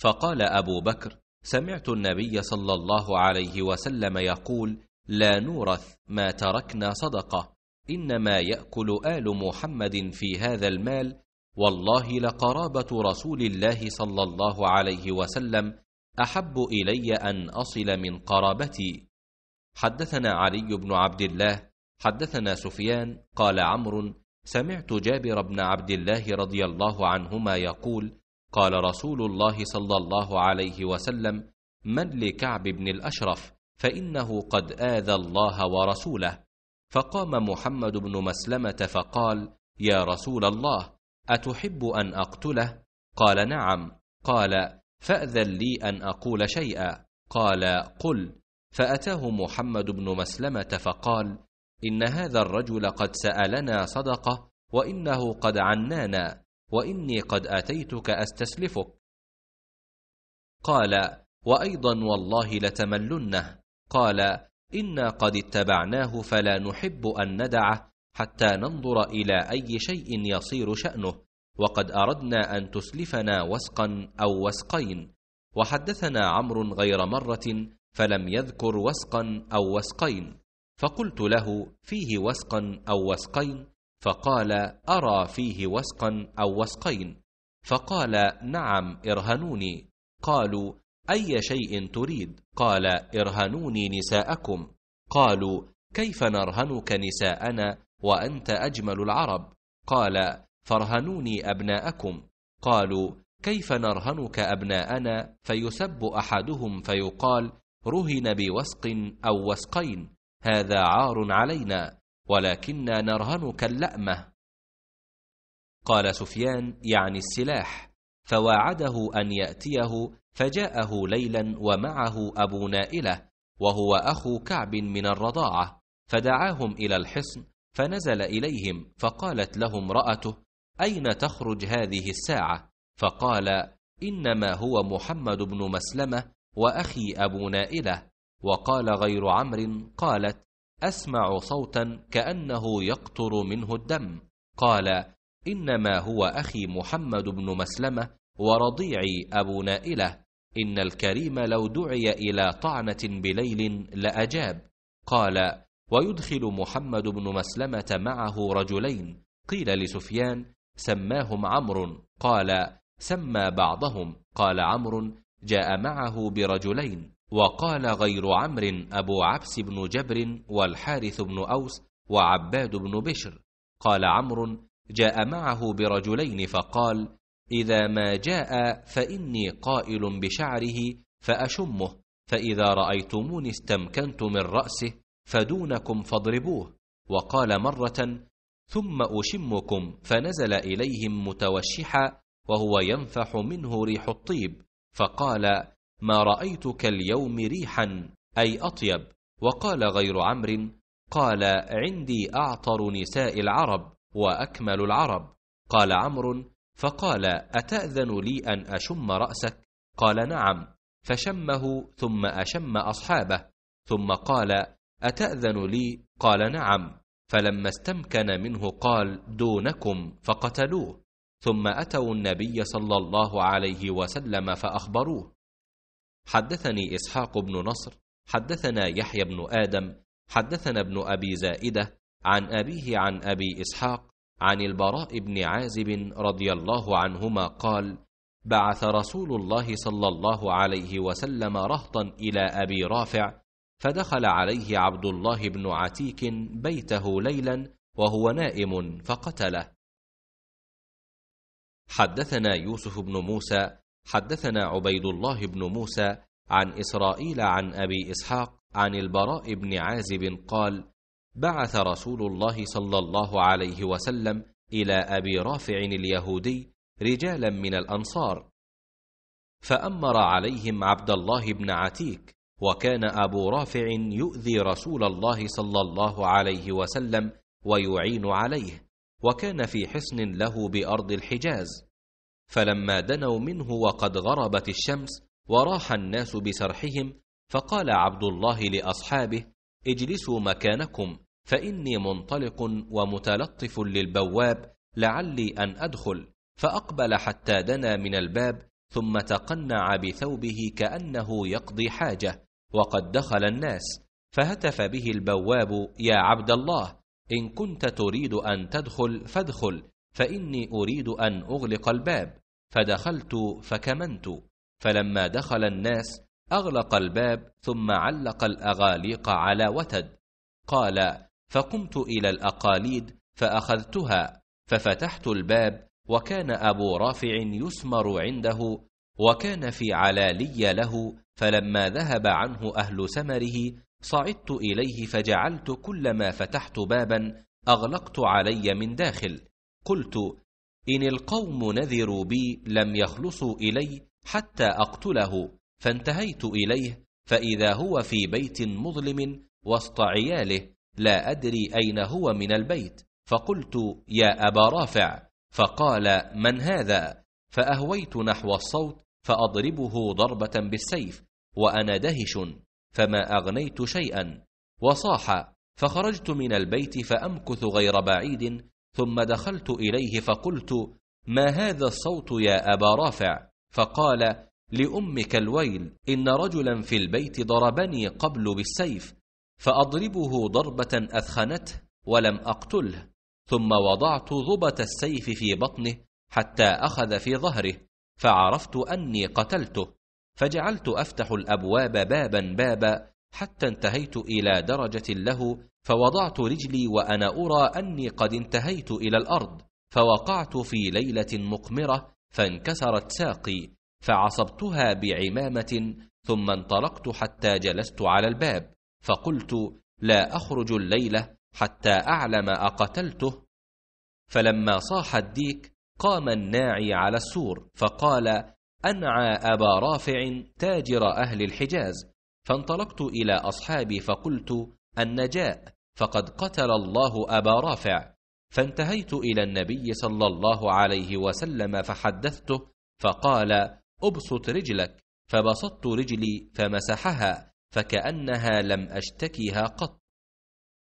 فقال أبو بكر سمعت النبي صلى الله عليه وسلم يقول لا نورث ما تركنا صدقة إنما يأكل آل محمد في هذا المال والله لقرابة رسول الله صلى الله عليه وسلم أحب إلي أن أصل من قرابتي حدثنا علي بن عبد الله حدثنا سفيان قال عمرو سمعت جابر بن عبد الله رضي الله عنهما يقول قال رسول الله صلى الله عليه وسلم من لكعب بن الاشرف فانه قد اذى الله ورسوله فقام محمد بن مسلمه فقال يا رسول الله اتحب ان اقتله قال نعم قال فاذن لي ان اقول شيئا قال قل فاتاه محمد بن مسلمه فقال ان هذا الرجل قد سالنا صدقه وانه قد عنانا واني قد اتيتك استسلفك قال وايضا والله لتملنه قال انا قد اتبعناه فلا نحب ان ندعه حتى ننظر الى اي شيء يصير شانه وقد اردنا ان تسلفنا وسقا او وسقين وحدثنا عمرو غير مره فلم يذكر وسقا أو وسقين فقلت له فيه وسقا أو وسقين فقال أرى فيه وسقا أو وسقين فقال نعم ارهنوني قالوا أي شيء تريد قال ارهنوني نساءكم قالوا كيف نرهنك نساءنا وأنت أجمل العرب قال فارهنوني أبناءكم قالوا كيف نرهنك أبناءنا فيسب أحدهم فيقال رهن بوسق أو وسقين هذا عار علينا ولكنا نرهنك اللامه قال سفيان يعني السلاح فواعده أن يأتيه فجاءه ليلا ومعه أبو نائلة وهو أخو كعب من الرضاعة فدعاهم إلى الحصن فنزل إليهم فقالت له امرأته أين تخرج هذه الساعة فقال إنما هو محمد بن مسلمة وأخي أبو نائلة وقال غير عمرو قالت أسمع صوتا كأنه يقطر منه الدم قال إنما هو أخي محمد بن مسلمة ورضيعي أبو نائلة إن الكريم لو دعي إلى طعنة بليل لأجاب قال ويدخل محمد بن مسلمة معه رجلين قيل لسفيان سماهم عمرو قال سمى بعضهم قال عمرو جاء معه برجلين وقال غير عمرو أبو عبس بن جبر والحارث بن أوس وعباد بن بشر قال عمرو جاء معه برجلين فقال إذا ما جاء فإني قائل بشعره فأشمه فإذا رأيتموني استمكنت من رأسه فدونكم فاضربوه وقال مرة ثم أشمكم فنزل إليهم متوشحا وهو ينفح منه ريح الطيب فقال ما رأيتك اليوم ريحا أي أطيب وقال غير عمرو قال عندي أعطر نساء العرب وأكمل العرب قال عمرو فقال أتأذن لي أن أشم رأسك قال نعم فشمه ثم أشم أصحابه ثم قال أتأذن لي قال نعم فلما استمكن منه قال دونكم فقتلوه ثم اتوا النبي صلى الله عليه وسلم فاخبروه حدثني اسحاق بن نصر حدثنا يحيى بن ادم حدثنا ابن ابي زائده عن ابيه عن ابي اسحاق عن البراء بن عازب رضي الله عنهما قال بعث رسول الله صلى الله عليه وسلم رهطا الى ابي رافع فدخل عليه عبد الله بن عتيك بيته ليلا وهو نائم فقتله حدثنا يوسف بن موسى حدثنا عبيد الله بن موسى عن اسرائيل عن ابي اسحاق عن البراء بن عازب قال بعث رسول الله صلى الله عليه وسلم الى ابي رافع اليهودي رجالا من الانصار فامر عليهم عبد الله بن عتيك وكان ابو رافع يؤذي رسول الله صلى الله عليه وسلم ويعين عليه وكان في حصن له بارض الحجاز فلما دنوا منه وقد غربت الشمس وراح الناس بسرحهم فقال عبد الله لاصحابه اجلسوا مكانكم فاني منطلق ومتلطف للبواب لعلي ان ادخل فاقبل حتى دنا من الباب ثم تقنع بثوبه كانه يقضي حاجه وقد دخل الناس فهتف به البواب يا عبد الله إن كنت تريد أن تدخل فادخل فإني أريد أن أغلق الباب فدخلت فكمنت فلما دخل الناس أغلق الباب ثم علق الأغاليق على وتد قال فقمت إلى الأقاليد فأخذتها ففتحت الباب وكان أبو رافع يسمر عنده وكان في علالي له فلما ذهب عنه أهل سمره صعدت إليه فجعلت كلما فتحت بابا أغلقت علي من داخل قلت إن القوم نذروا بي لم يخلصوا إلي حتى أقتله فانتهيت إليه فإذا هو في بيت مظلم وسط عياله لا أدري أين هو من البيت فقلت يا أبا رافع فقال من هذا فأهويت نحو الصوت فأضربه ضربة بالسيف وأنا دهش فما أغنيت شيئا وصاح فخرجت من البيت فأمكث غير بعيد ثم دخلت إليه فقلت ما هذا الصوت يا أبا رافع فقال لأمك الويل إن رجلا في البيت ضربني قبل بالسيف فأضربه ضربة أثخنته ولم أقتله ثم وضعت ضبة السيف في بطنه حتى أخذ في ظهره فعرفت أني قتلته فجعلت افتح الابواب بابا بابا حتى انتهيت الى درجه له فوضعت رجلي وانا ارى اني قد انتهيت الى الارض فوقعت في ليله مقمره فانكسرت ساقي فعصبتها بعمامه ثم انطلقت حتى جلست على الباب فقلت لا اخرج الليله حتى اعلم اقتلته فلما صاح الديك قام الناعي على السور فقال أنعى أبا رافع تاجر أهل الحجاز فانطلقت إلى أصحابي فقلت النجاء فقد قتل الله أبا رافع فانتهيت إلى النبي صلى الله عليه وسلم فحدثته فقال أبسط رجلك فبسطت رجلي فمسحها فكأنها لم أشتكيها قط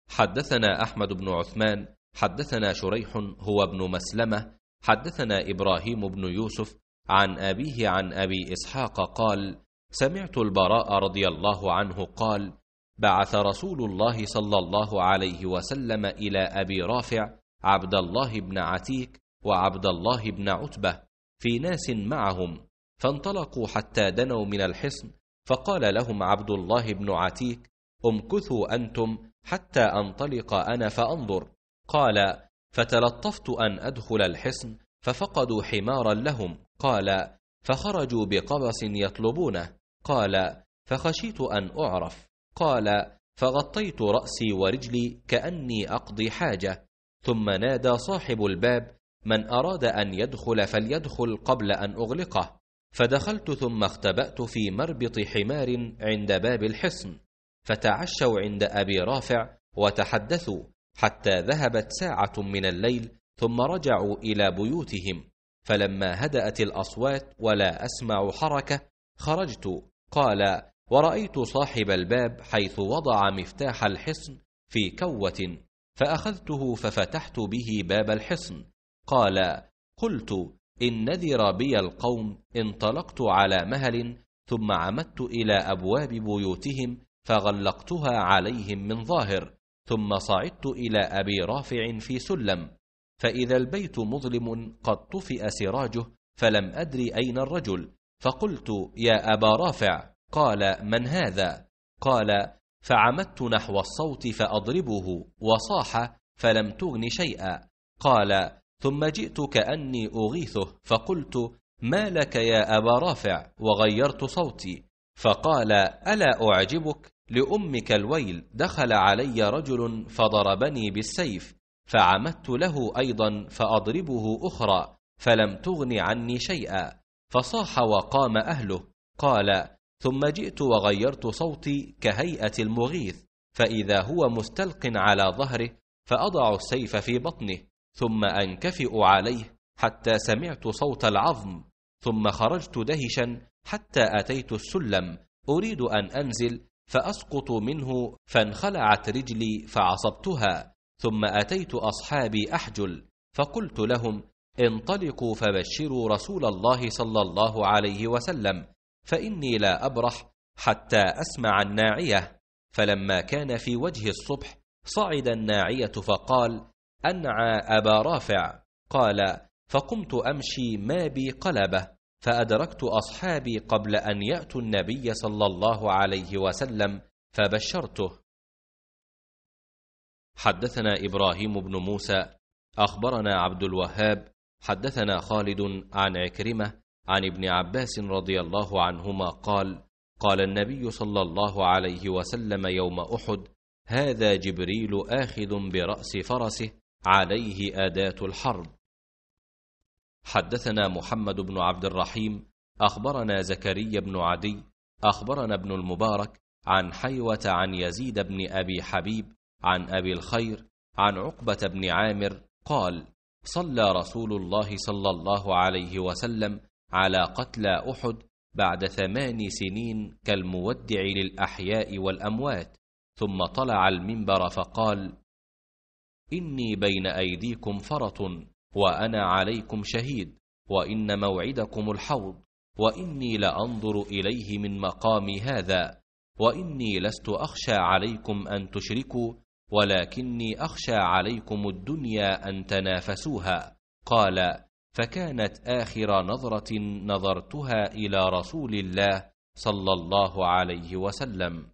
حدثنا أحمد بن عثمان حدثنا شريح هو ابن مسلمة حدثنا إبراهيم بن يوسف عن أبيه عن أبي إسحاق قال سمعت البراء رضي الله عنه قال بعث رسول الله صلى الله عليه وسلم إلى أبي رافع عبد الله بن عتيك وعبد الله بن عتبة في ناس معهم فانطلقوا حتى دنوا من الحصن فقال لهم عبد الله بن عتيك امكثوا أنتم حتى أنطلق أنا فأنظر قال فتلطفت أن أدخل الحصن ففقدوا حمارا لهم قال فخرجوا بقبص يطلبونه قال فخشيت ان اعرف قال فغطيت راسي ورجلي كاني اقضي حاجه ثم نادى صاحب الباب من اراد ان يدخل فليدخل قبل ان اغلقه فدخلت ثم اختبات في مربط حمار عند باب الحصن فتعشوا عند ابي رافع وتحدثوا حتى ذهبت ساعه من الليل ثم رجعوا الى بيوتهم فلما هدأت الأصوات ولا أسمع حركة خرجت قال ورأيت صاحب الباب حيث وضع مفتاح الحصن في كوة فأخذته ففتحت به باب الحصن قال قلت إن نذر بي القوم انطلقت على مهل ثم عمدت إلى أبواب بيوتهم فغلقتها عليهم من ظاهر ثم صعدت إلى أبي رافع في سلم فإذا البيت مظلم قد طفئ سراجه فلم أدري أين الرجل فقلت يا أبا رافع قال من هذا قال فعمدت نحو الصوت فأضربه وصاح فلم تغن شيئا قال ثم جئت كأني أغيثه فقلت ما لك يا أبا رافع وغيرت صوتي فقال ألا أعجبك لأمك الويل دخل علي رجل فضربني بالسيف فعمدت له أيضا فأضربه أخرى فلم تغن عني شيئا فصاح وقام أهله قال ثم جئت وغيرت صوتي كهيئة المغيث فإذا هو مستلق على ظهره فأضع السيف في بطنه ثم أنكفئ عليه حتى سمعت صوت العظم ثم خرجت دهشا حتى أتيت السلم أريد أن أنزل فأسقط منه فانخلعت رجلي فعصبتها ثم أتيت أصحابي أحجل فقلت لهم انطلقوا فبشروا رسول الله صلى الله عليه وسلم فإني لا أبرح حتى أسمع الناعية فلما كان في وجه الصبح صعد الناعية فقال أنعى أبا رافع قال فقمت أمشي ما بي قلبة فأدركت أصحابي قبل أن يأتوا النبي صلى الله عليه وسلم فبشرته حدثنا ابراهيم بن موسى اخبرنا عبد الوهاب حدثنا خالد عن عكرمه عن ابن عباس رضي الله عنهما قال قال النبي صلى الله عليه وسلم يوم احد هذا جبريل اخذ براس فرسه عليه اداه الحرب حدثنا محمد بن عبد الرحيم اخبرنا زكريا بن عدي اخبرنا ابن المبارك عن حيوه عن يزيد بن ابي حبيب عن أبي الخير عن عقبة بن عامر قال صلى رسول الله صلى الله عليه وسلم على قتلى أحد بعد ثمان سنين كالمودع للأحياء والأموات ثم طلع المنبر فقال إني بين أيديكم فرط وأنا عليكم شهيد وإن موعدكم الحوض وإني لأنظر إليه من مقامي هذا وإني لست أخشى عليكم أن تشركوا ولكني أخشى عليكم الدنيا أن تنافسوها قال فكانت آخر نظرة نظرتها إلى رسول الله صلى الله عليه وسلم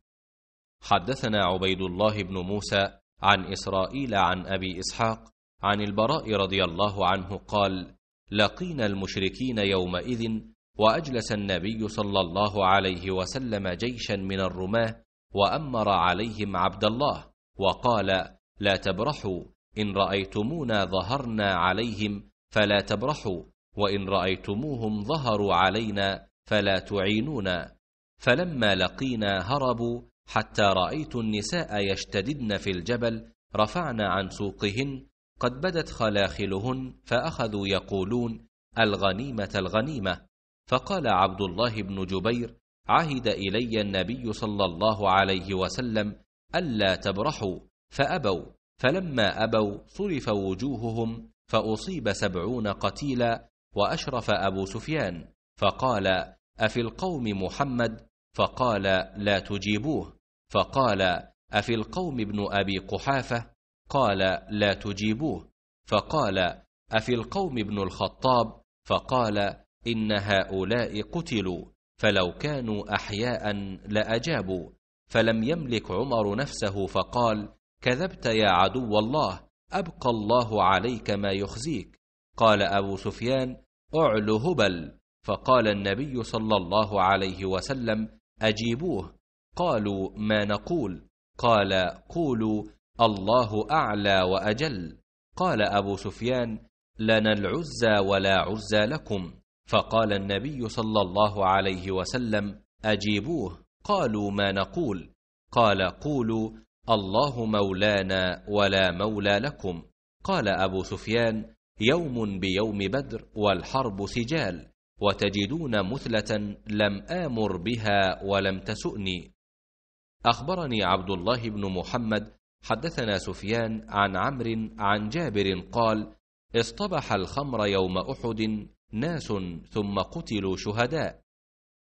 حدثنا عبيد الله بن موسى عن إسرائيل عن أبي إسحاق عن البراء رضي الله عنه قال لقينا المشركين يومئذ وأجلس النبي صلى الله عليه وسلم جيشا من الرماة وأمر عليهم عبد الله وقال لا تبرحوا إن رأيتمونا ظهرنا عليهم فلا تبرحوا وإن رأيتموهم ظهروا علينا فلا تعينونا فلما لقينا هربوا حتى رأيت النساء يشتددن في الجبل رفعن عن سوقهن قد بدت خلاخلهن فأخذوا يقولون الغنيمة الغنيمة فقال عبد الله بن جبير عهد إلي النبي صلى الله عليه وسلم ألا تبرحوا فأبوا فلما أبوا صرف وجوههم فأصيب سبعون قتيلا وأشرف أبو سفيان فقال أفي القوم محمد فقال لا تجيبوه فقال أفي القوم ابن أبي قحافة قال لا تجيبوه فقال أفي القوم ابن الخطاب فقال إن هؤلاء قتلوا فلو كانوا أحياء لأجابوا فلم يملك عمر نفسه فقال كذبت يا عدو الله أبقى الله عليك ما يخزيك قال أبو سفيان أعل هبل فقال النبي صلى الله عليه وسلم أجيبوه قالوا ما نقول قال قولوا الله أعلى وأجل قال أبو سفيان لنا العزى ولا عزى لكم فقال النبي صلى الله عليه وسلم أجيبوه قالوا ما نقول قال قولوا الله مولانا ولا مولى لكم قال أبو سفيان يوم بيوم بدر والحرب سجال وتجدون مثلة لم آمر بها ولم تسؤني أخبرني عبد الله بن محمد حدثنا سفيان عن عمرو عن جابر قال اصطبح الخمر يوم أحد ناس ثم قتلوا شهداء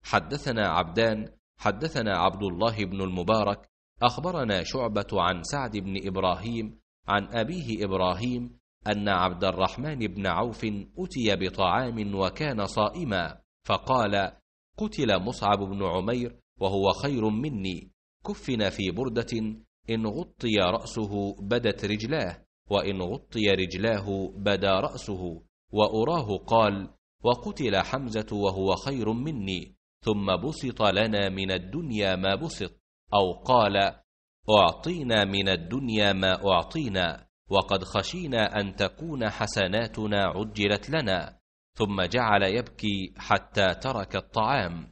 حدثنا عبدان حدثنا عبد الله بن المبارك اخبرنا شعبه عن سعد بن ابراهيم عن ابيه ابراهيم ان عبد الرحمن بن عوف اتي بطعام وكان صائما فقال قتل مصعب بن عمير وهو خير مني كفن في برده ان غطي راسه بدت رجلاه وان غطي رجلاه بدا راسه واراه قال وقتل حمزه وهو خير مني ثم بسط لنا من الدنيا ما بسط او قال اعطينا من الدنيا ما اعطينا وقد خشينا ان تكون حسناتنا عجلت لنا ثم جعل يبكي حتى ترك الطعام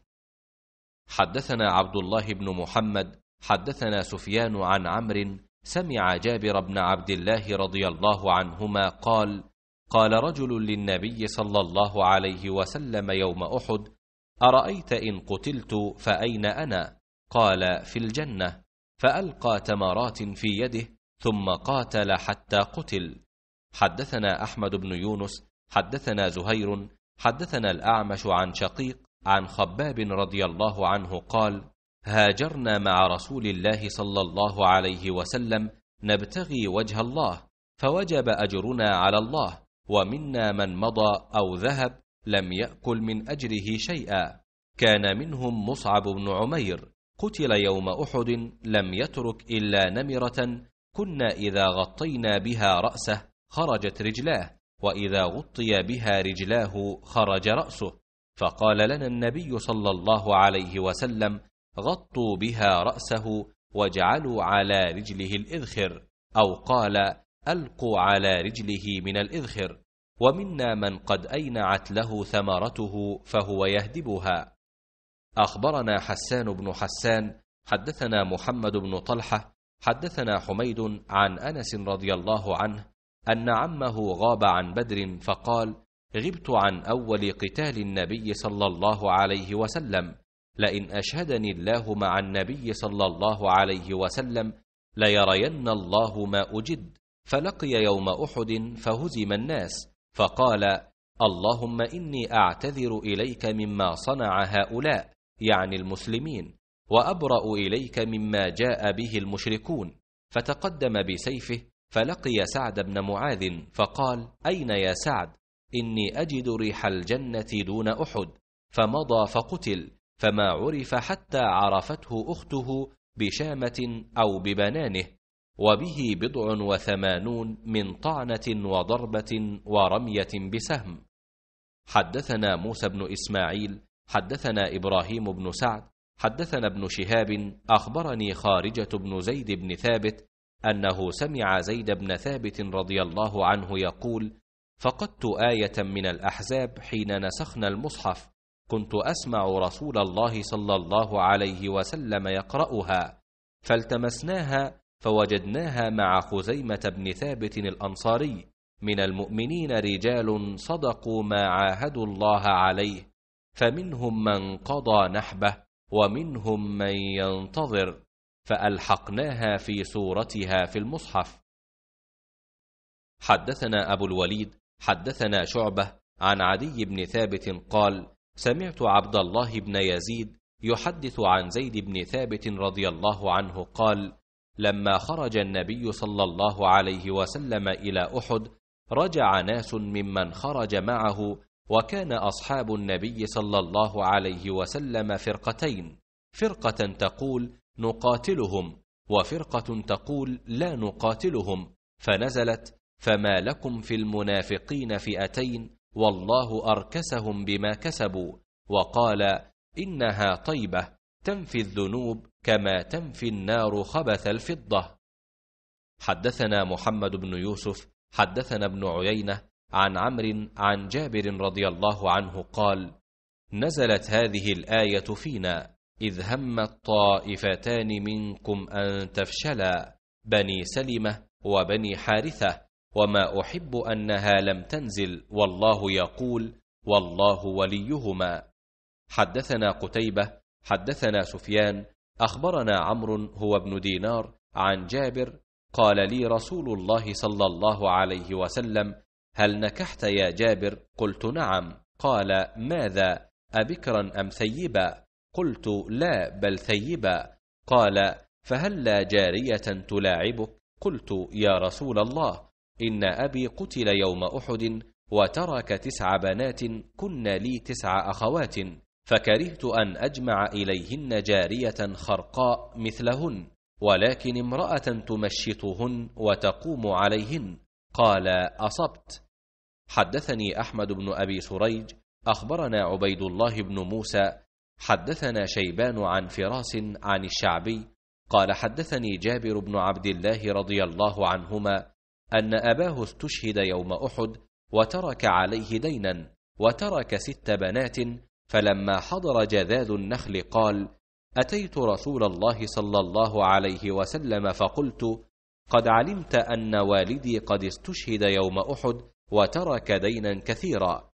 حدثنا عبد الله بن محمد حدثنا سفيان عن عمرو سمع جابر بن عبد الله رضي الله عنهما قال قال رجل للنبي صلى الله عليه وسلم يوم احد أرأيت إن قتلت فأين أنا؟ قال في الجنة فألقى تمرات في يده ثم قاتل حتى قتل حدثنا أحمد بن يونس حدثنا زهير حدثنا الأعمش عن شقيق عن خباب رضي الله عنه قال هاجرنا مع رسول الله صلى الله عليه وسلم نبتغي وجه الله فوجب أجرنا على الله ومنا من مضى أو ذهب لم يأكل من أجره شيئا كان منهم مصعب بن عمير قتل يوم أحد لم يترك إلا نمرة كنا إذا غطينا بها رأسه خرجت رجلاه وإذا غطي بها رجلاه خرج رأسه فقال لنا النبي صلى الله عليه وسلم غطوا بها رأسه واجعلوا على رجله الإذخر أو قال ألقوا على رجله من الإذخر ومنا من قد أينعت له ثمرته فهو يهدبها أخبرنا حسان بن حسان حدثنا محمد بن طلحة حدثنا حميد عن أنس رضي الله عنه أن عمه غاب عن بدر فقال غبت عن أول قتال النبي صلى الله عليه وسلم لئن أشهدني الله مع النبي صلى الله عليه وسلم ليرين الله ما أجد فلقي يوم أحد فهزم الناس فقال اللهم اني اعتذر اليك مما صنع هؤلاء يعني المسلمين وابرا اليك مما جاء به المشركون فتقدم بسيفه فلقي سعد بن معاذ فقال اين يا سعد اني اجد ريح الجنه دون احد فمضى فقتل فما عرف حتى عرفته اخته بشامه او ببنانه وبه بضع وثمانون من طعنة وضربة ورمية بسهم حدثنا موسى بن إسماعيل حدثنا إبراهيم بن سعد حدثنا ابن شهاب أخبرني خارجة بن زيد بن ثابت أنه سمع زيد بن ثابت رضي الله عنه يقول فقدت آية من الأحزاب حين نسخنا المصحف كنت أسمع رسول الله صلى الله عليه وسلم يقرأها فالتمسناها فوجدناها مع خزيمة بن ثابت الأنصاري من المؤمنين رجال صدقوا ما عاهدوا الله عليه فمنهم من قضى نحبه ومنهم من ينتظر فألحقناها في سورتها في المصحف حدثنا أبو الوليد حدثنا شعبة عن عدي بن ثابت قال سمعت عبد الله بن يزيد يحدث عن زيد بن ثابت رضي الله عنه قال لما خرج النبي صلى الله عليه وسلم إلى أحد رجع ناس ممن خرج معه وكان أصحاب النبي صلى الله عليه وسلم فرقتين فرقة تقول نقاتلهم وفرقة تقول لا نقاتلهم فنزلت فما لكم في المنافقين فئتين والله أركسهم بما كسبوا وقال إنها طيبة تنفي الذنوب كما تنفي النار خبث الفضة. حدثنا محمد بن يوسف، حدثنا ابن عيينة عن عمرو عن جابر رضي الله عنه قال: نزلت هذه الآية فينا إذ هم الطائفتان منكم أن تفشلا بني سلمة وبني حارثة وما أحب أنها لم تنزل والله يقول والله وليهما حدثنا قتيبة حدثنا سفيان أخبرنا عمرو هو ابن دينار عن جابر قال لي رسول الله صلى الله عليه وسلم هل نكحت يا جابر قلت نعم قال ماذا أبكرا أم ثيبا قلت لا بل ثيبا قال فهل لا جارية تلاعبك قلت يا رسول الله إن أبي قتل يوم أحد وترك تسع بنات كن لي تسع أخوات فكرهت أن أجمع إليهن جارية خرقاء مثلهن ولكن امرأة تمشطهن وتقوم عليهن قال أصبت حدثني أحمد بن أبي سريج أخبرنا عبيد الله بن موسى حدثنا شيبان عن فراس عن الشعبي قال حدثني جابر بن عبد الله رضي الله عنهما أن أباه استشهد يوم أحد وترك عليه دينا وترك ست بنات فلما حضر جذاذ النخل قال اتيت رسول الله صلى الله عليه وسلم فقلت قد علمت ان والدي قد استشهد يوم احد وترك دينا كثيرا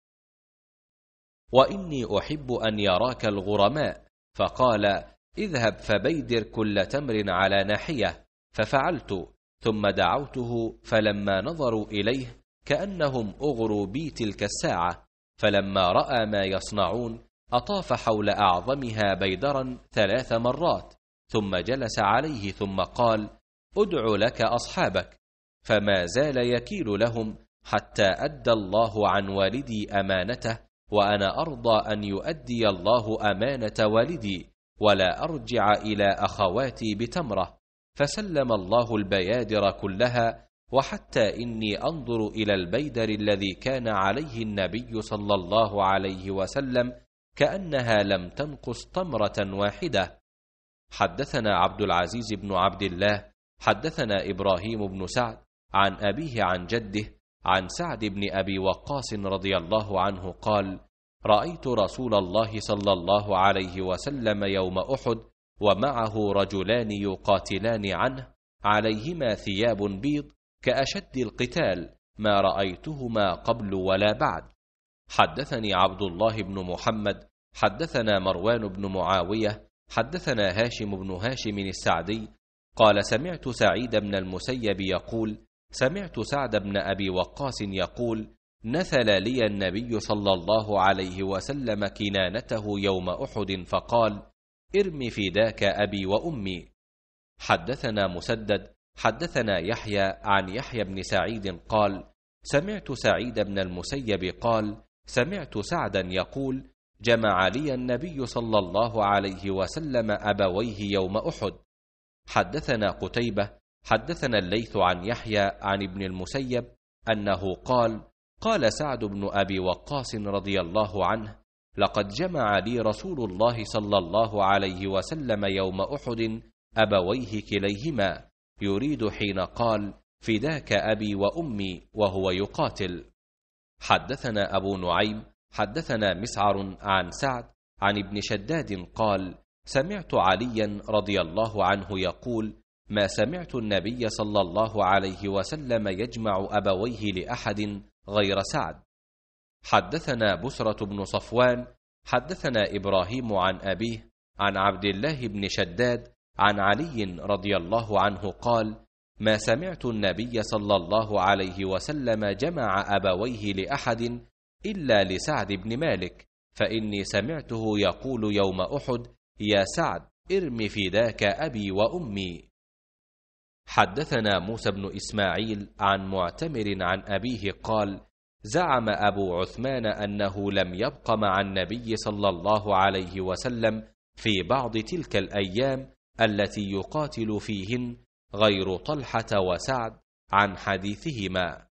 واني احب ان يراك الغرماء فقال اذهب فبيدر كل تمر على ناحيه ففعلت ثم دعوته فلما نظروا اليه كانهم اغروا بي تلك الساعه فلما رأى ما يصنعون أطاف حول أعظمها بيدرا ثلاث مرات ثم جلس عليه ثم قال أدع لك أصحابك فما زال يكيل لهم حتى أدى الله عن والدي أمانته وأنا أرضى أن يؤدي الله أمانة والدي ولا أرجع إلى أخواتي بتمرة فسلم الله البيادر كلها وحتى إني أنظر إلى البيدر الذي كان عليه النبي صلى الله عليه وسلم كأنها لم تنقص تمرة واحدة حدثنا عبد العزيز بن عبد الله حدثنا إبراهيم بن سعد عن أبيه عن جده عن سعد بن أبي وقاص رضي الله عنه قال رأيت رسول الله صلى الله عليه وسلم يوم أحد ومعه رجلان يقاتلان عنه عليهما ثياب بيض كأشد القتال ما رأيتهما قبل ولا بعد حدثني عبد الله بن محمد حدثنا مروان بن معاوية حدثنا هاشم بن هاشم السعدي قال سمعت سعيد بن المسيب يقول سمعت سعد بن أبي وقاص يقول نثل لي النبي صلى الله عليه وسلم كنانته يوم أحد فقال ارم فداك أبي وأمي حدثنا مسدد حدثنا يحيى عن يحيى بن سعيد قال سمعت سعيد بن المسيب قال سمعت سعدا يقول جمع لي النبي صلى الله عليه وسلم ابويه يوم احد حدثنا قتيبه حدثنا الليث عن يحيى عن ابن المسيب انه قال قال سعد بن ابي وقاص رضي الله عنه لقد جمع لي رسول الله صلى الله عليه وسلم يوم احد ابويه كليهما يريد حين قال فداك أبي وأمي وهو يقاتل حدثنا أبو نعيم حدثنا مسعر عن سعد عن ابن شداد قال سمعت عليا رضي الله عنه يقول ما سمعت النبي صلى الله عليه وسلم يجمع أبويه لأحد غير سعد حدثنا بسرة بن صفوان حدثنا إبراهيم عن أبيه عن عبد الله بن شداد عن علي رضي الله عنه قال ما سمعت النبي صلى الله عليه وسلم جمع ابويه لاحد الا لسعد بن مالك فاني سمعته يقول يوم احد يا سعد ارم فداك ابي وامي حدثنا موسى بن اسماعيل عن معتمر عن ابيه قال زعم ابو عثمان انه لم يبق مع النبي صلى الله عليه وسلم في بعض تلك الايام التي يقاتل فيهن غير طلحة وسعد عن حديثهما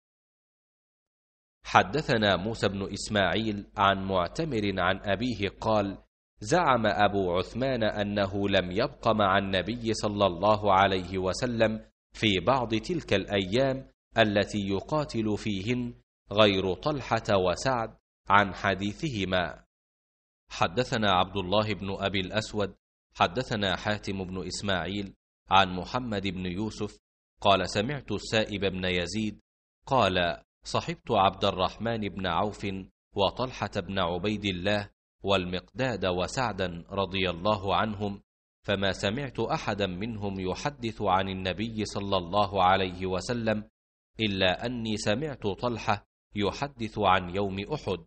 حدثنا موسى بن إسماعيل عن معتمر عن أبيه قال زعم أبو عثمان أنه لم يبق مع النبي صلى الله عليه وسلم في بعض تلك الأيام التي يقاتل فيهن غير طلحة وسعد عن حديثهما حدثنا عبد الله بن أبي الأسود حدثنا حاتم بن إسماعيل عن محمد بن يوسف قال سمعت السائب بن يزيد قال صحبت عبد الرحمن بن عوف وطلحة بن عبيد الله والمقداد وسعدا رضي الله عنهم فما سمعت أحدا منهم يحدث عن النبي صلى الله عليه وسلم إلا أني سمعت طلحة يحدث عن يوم أحد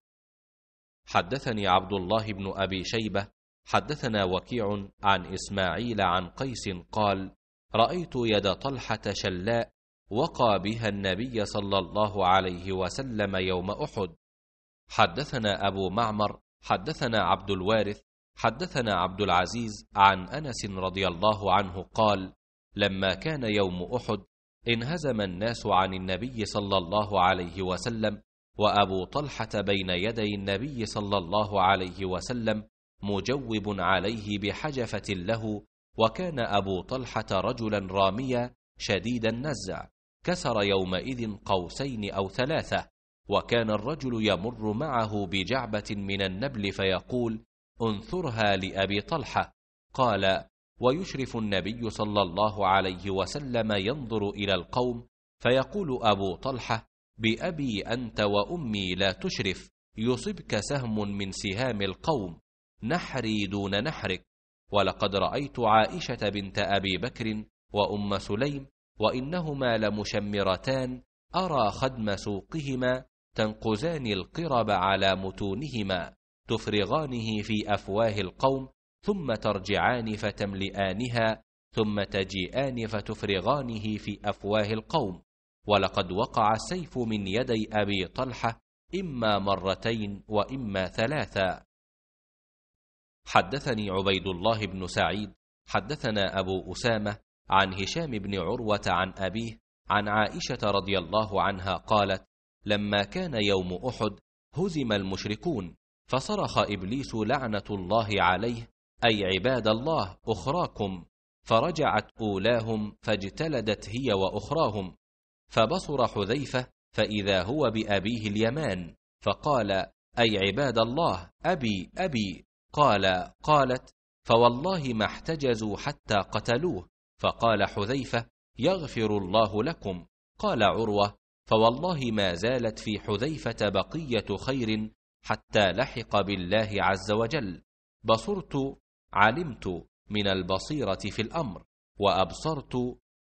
حدثني عبد الله بن أبي شيبة حدثنا وكيع عن إسماعيل عن قيس قال رأيت يد طلحة شلاء وقى بها النبي صلى الله عليه وسلم يوم أحد حدثنا أبو معمر حدثنا عبد الوارث حدثنا عبد العزيز عن أنس رضي الله عنه قال لما كان يوم أحد انهزم الناس عن النبي صلى الله عليه وسلم وأبو طلحة بين يدي النبي صلى الله عليه وسلم مجوب عليه بحجفة له وكان أبو طلحة رجلا راميا شديد النزع كسر يومئذ قوسين أو ثلاثة وكان الرجل يمر معه بجعبة من النبل فيقول انثرها لأبي طلحة قال ويشرف النبي صلى الله عليه وسلم ينظر إلى القوم فيقول أبو طلحة بأبي أنت وأمي لا تشرف يصبك سهم من سهام القوم نحري دون نحرك ولقد رأيت عائشة بنت أبي بكر وأم سليم وإنهما لمشمرتان أرى خدم سوقهما تنقزان القرب على متونهما تفرغانه في أفواه القوم ثم ترجعان فتملئانها ثم تجيئان فتفرغانه في أفواه القوم ولقد وقع السيف من يدي أبي طلحة إما مرتين وإما ثلاثا حدثني عبيد الله بن سعيد حدثنا أبو أسامة عن هشام بن عروة عن أبيه عن عائشة رضي الله عنها قالت لما كان يوم أحد هزم المشركون فصرخ إبليس لعنة الله عليه أي عباد الله أخراكم فرجعت أولاهم فاجتلدت هي وأخراهم فبصر حذيفة فإذا هو بأبيه اليمان فقال أي عباد الله أبي أبي قال قالت فوالله ما احتجزوا حتى قتلوه فقال حذيفه يغفر الله لكم قال عروه فوالله ما زالت في حذيفه بقيه خير حتى لحق بالله عز وجل بصرت علمت من البصيره في الامر وابصرت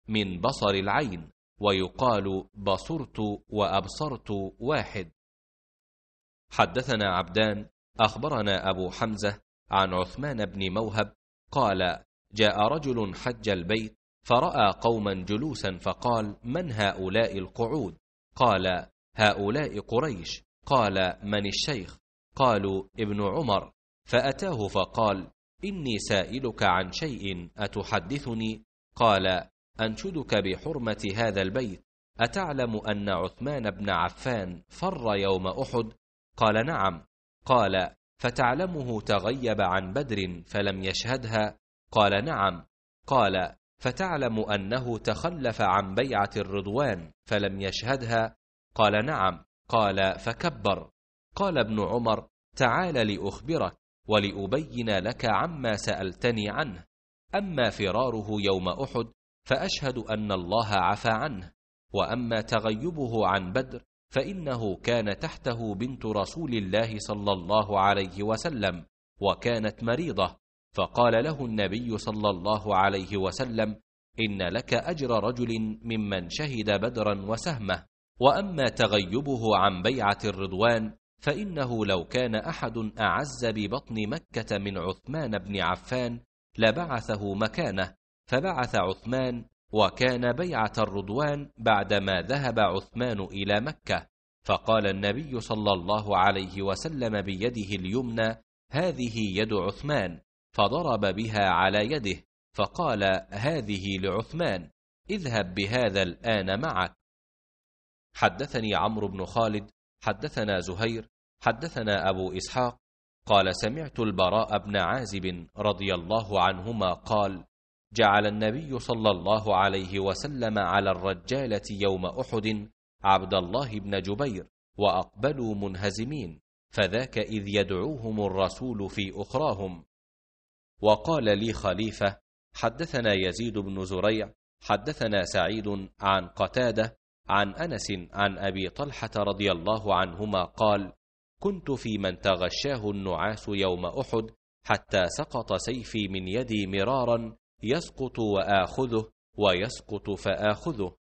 من بصر العين ويقال بصرت وابصرت واحد حدثنا عبدان أخبرنا أبو حمزة عن عثمان بن موهب قال جاء رجل حج البيت فرأى قوما جلوسا فقال من هؤلاء القعود قال هؤلاء قريش قال من الشيخ قالوا ابن عمر فأتاه فقال إني سائلك عن شيء أتحدثني قال أنشدك بحرمة هذا البيت أتعلم أن عثمان بن عفان فر يوم أحد قال نعم قال فتعلمه تغيب عن بدر فلم يشهدها قال نعم قال فتعلم انه تخلف عن بيعه الرضوان فلم يشهدها قال نعم قال فكبر قال ابن عمر تعال لاخبرك ولابين لك عما سالتني عنه اما فراره يوم احد فاشهد ان الله عفى عنه واما تغيبه عن بدر فانه كان تحته بنت رسول الله صلى الله عليه وسلم وكانت مريضه فقال له النبي صلى الله عليه وسلم ان لك اجر رجل ممن شهد بدرا وسهمه واما تغيبه عن بيعه الرضوان فانه لو كان احد اعز ببطن مكه من عثمان بن عفان لبعثه مكانه فبعث عثمان وكان بيعة الرضوان بعدما ذهب عثمان إلى مكة فقال النبي صلى الله عليه وسلم بيده اليمنى هذه يد عثمان فضرب بها على يده فقال هذه لعثمان اذهب بهذا الآن معك حدثني عمرو بن خالد حدثنا زهير حدثنا أبو إسحاق قال سمعت البراء بن عازب رضي الله عنهما قال جعل النبي صلى الله عليه وسلم على الرجالة يوم أحد عبد الله بن جبير وأقبلوا منهزمين فذاك إذ يدعوهم الرسول في أخراهم وقال لي خليفة حدثنا يزيد بن زريع حدثنا سعيد عن قتادة عن أنس عن أبي طلحة رضي الله عنهما قال كنت في من تغشاه النعاس يوم أحد حتى سقط سيفي من يدي مرارا يسقط واخذه ويسقط فاخذه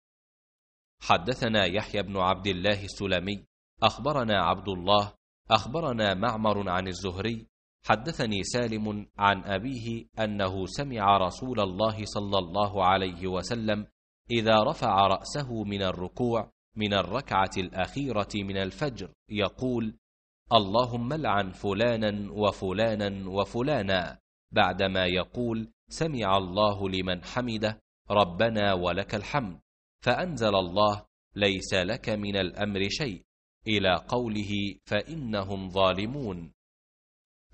حدثنا يحيى بن عبد الله السلمي اخبرنا عبد الله اخبرنا معمر عن الزهري حدثني سالم عن ابيه انه سمع رسول الله صلى الله عليه وسلم اذا رفع راسه من الركوع من الركعه الاخيره من الفجر يقول اللهم لعن فلانا وفلانا وفلانا بعدما يقول سمع الله لمن حمده ربنا ولك الحمد فأنزل الله ليس لك من الأمر شيء إلى قوله فإنهم ظالمون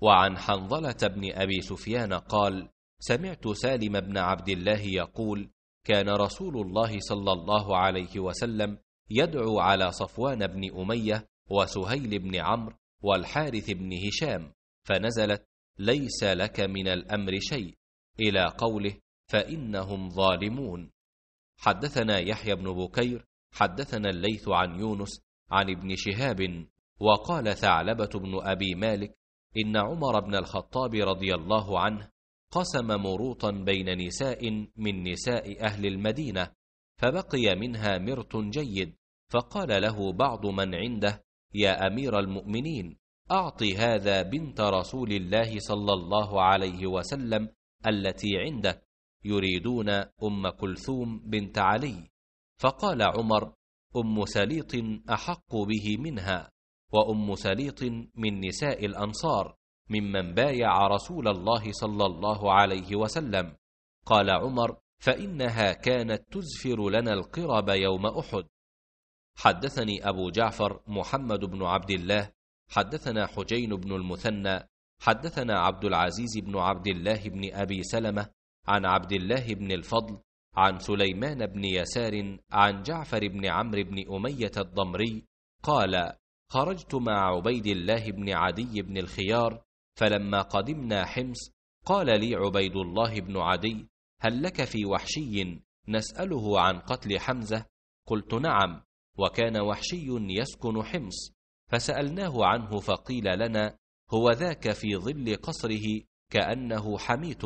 وعن حنظلة بن أبي سفيان قال سمعت سالم بن عبد الله يقول كان رسول الله صلى الله عليه وسلم يدعو على صفوان بن أمية وسهيل بن عمرو والحارث بن هشام فنزلت ليس لك من الأمر شيء إلى قوله فإنهم ظالمون حدثنا يحيى بن بكير حدثنا الليث عن يونس عن ابن شهاب وقال ثعلبة بن أبي مالك إن عمر بن الخطاب رضي الله عنه قسم مروطا بين نساء من نساء أهل المدينة فبقي منها مرت جيد فقال له بعض من عنده يا أمير المؤمنين أعط هذا بنت رسول الله صلى الله عليه وسلم التي عندك يريدون ام كلثوم بنت علي فقال عمر ام سليط احق به منها وام سليط من نساء الانصار ممن بايع رسول الله صلى الله عليه وسلم قال عمر فانها كانت تزفر لنا القرب يوم احد حدثني ابو جعفر محمد بن عبد الله حدثنا حجين بن المثنى حدثنا عبد العزيز بن عبد الله بن أبي سلمة عن عبد الله بن الفضل عن سليمان بن يسار عن جعفر بن عمرو بن أمية الضمري قال خرجت مع عبيد الله بن عدي بن الخيار فلما قدمنا حمص قال لي عبيد الله بن عدي هل لك في وحشي نسأله عن قتل حمزة قلت نعم وكان وحشي يسكن حمص فسألناه عنه فقيل لنا هو ذاك في ظل قصره كأنه حميت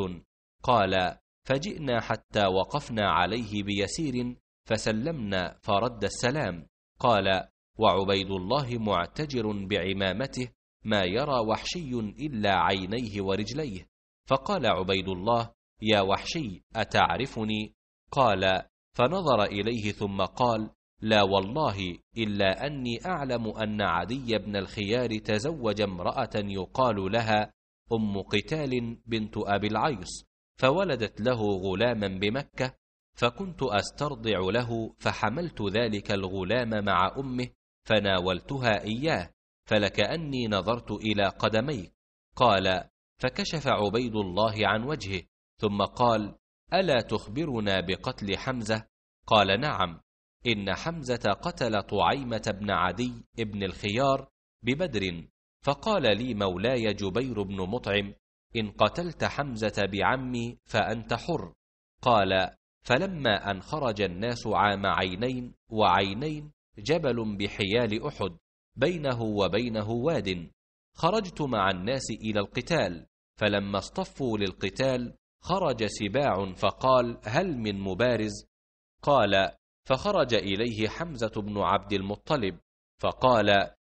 قال فجئنا حتى وقفنا عليه بيسير فسلمنا فرد السلام قال وعبيد الله معتجر بعمامته ما يرى وحشي إلا عينيه ورجليه فقال عبيد الله يا وحشي أتعرفني قال فنظر إليه ثم قال لا والله إلا أني أعلم أن عدي بن الخيار تزوج امرأة يقال لها أم قتال بنت أبي العيص فولدت له غلاما بمكة فكنت أسترضع له فحملت ذلك الغلام مع أمه فناولتها إياه فلكأني نظرت إلى قدميك قال فكشف عبيد الله عن وجهه ثم قال ألا تخبرنا بقتل حمزة قال نعم إن حمزة قتل طعيمة بن عدي بن الخيار ببدر فقال لي مولاي جبير بن مطعم إن قتلت حمزة بعمي فأنت حر قال فلما أن خرج الناس عام عينين وعينين جبل بحيال أحد بينه وبينه واد خرجت مع الناس إلى القتال فلما اصطفوا للقتال خرج سباع فقال هل من مبارز قال فخرج إليه حمزة بن عبد المطلب فقال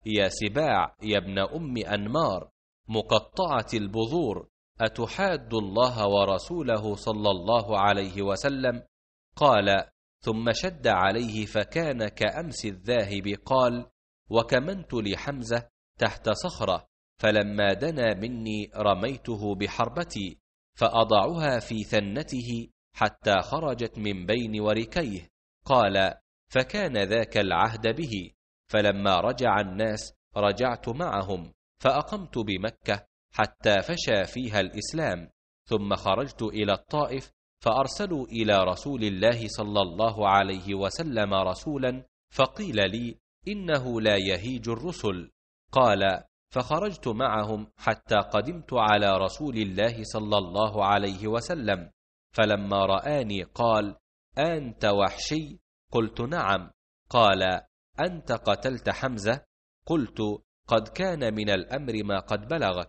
يا سباع يا ابن أم أنمار مقطعة البذور أتحاد الله ورسوله صلى الله عليه وسلم قال ثم شد عليه فكان كأمس الذاهب قال وكمنت لحمزة تحت صخرة فلما دنا مني رميته بحربتي فأضعها في ثنته حتى خرجت من بين وركيه قال فكان ذاك العهد به فلما رجع الناس رجعت معهم فأقمت بمكة حتى فشى فيها الإسلام ثم خرجت إلى الطائف فأرسلوا إلى رسول الله صلى الله عليه وسلم رسولا فقيل لي إنه لا يهيج الرسل قال فخرجت معهم حتى قدمت على رسول الله صلى الله عليه وسلم فلما رآني قال أنت وحشي قلت نعم قال أنت قتلت حمزة قلت قد كان من الأمر ما قد بلغ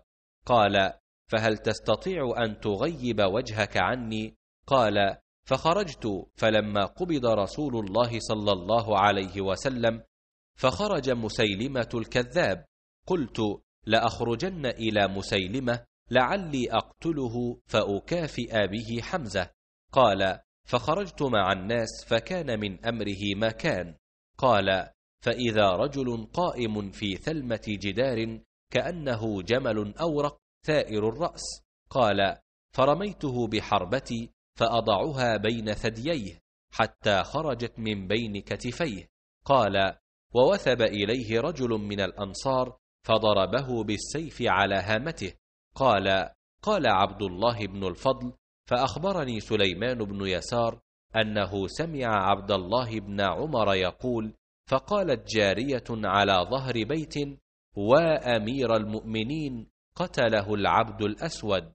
قال فهل تستطيع أن تغيب وجهك عني قال فخرجت فلما قبض رسول الله صلى الله عليه وسلم فخرج مسيلمة الكذاب قلت لأخرجن إلى مسيلمة لعلي أقتله فأكافئ به حمزة قال فخرجت مع الناس فكان من أمره ما كان قال فإذا رجل قائم في ثلمة جدار كأنه جمل أورق ثائر الرأس قال فرميته بحربتي فأضعها بين ثدييه حتى خرجت من بين كتفيه قال ووثب إليه رجل من الأنصار فضربه بالسيف على هامته قال قال عبد الله بن الفضل فأخبرني سليمان بن يسار أنه سمع عبد الله بن عمر يقول: فقالت جارية على ظهر بيت: وأمير المؤمنين قتله العبد الأسود.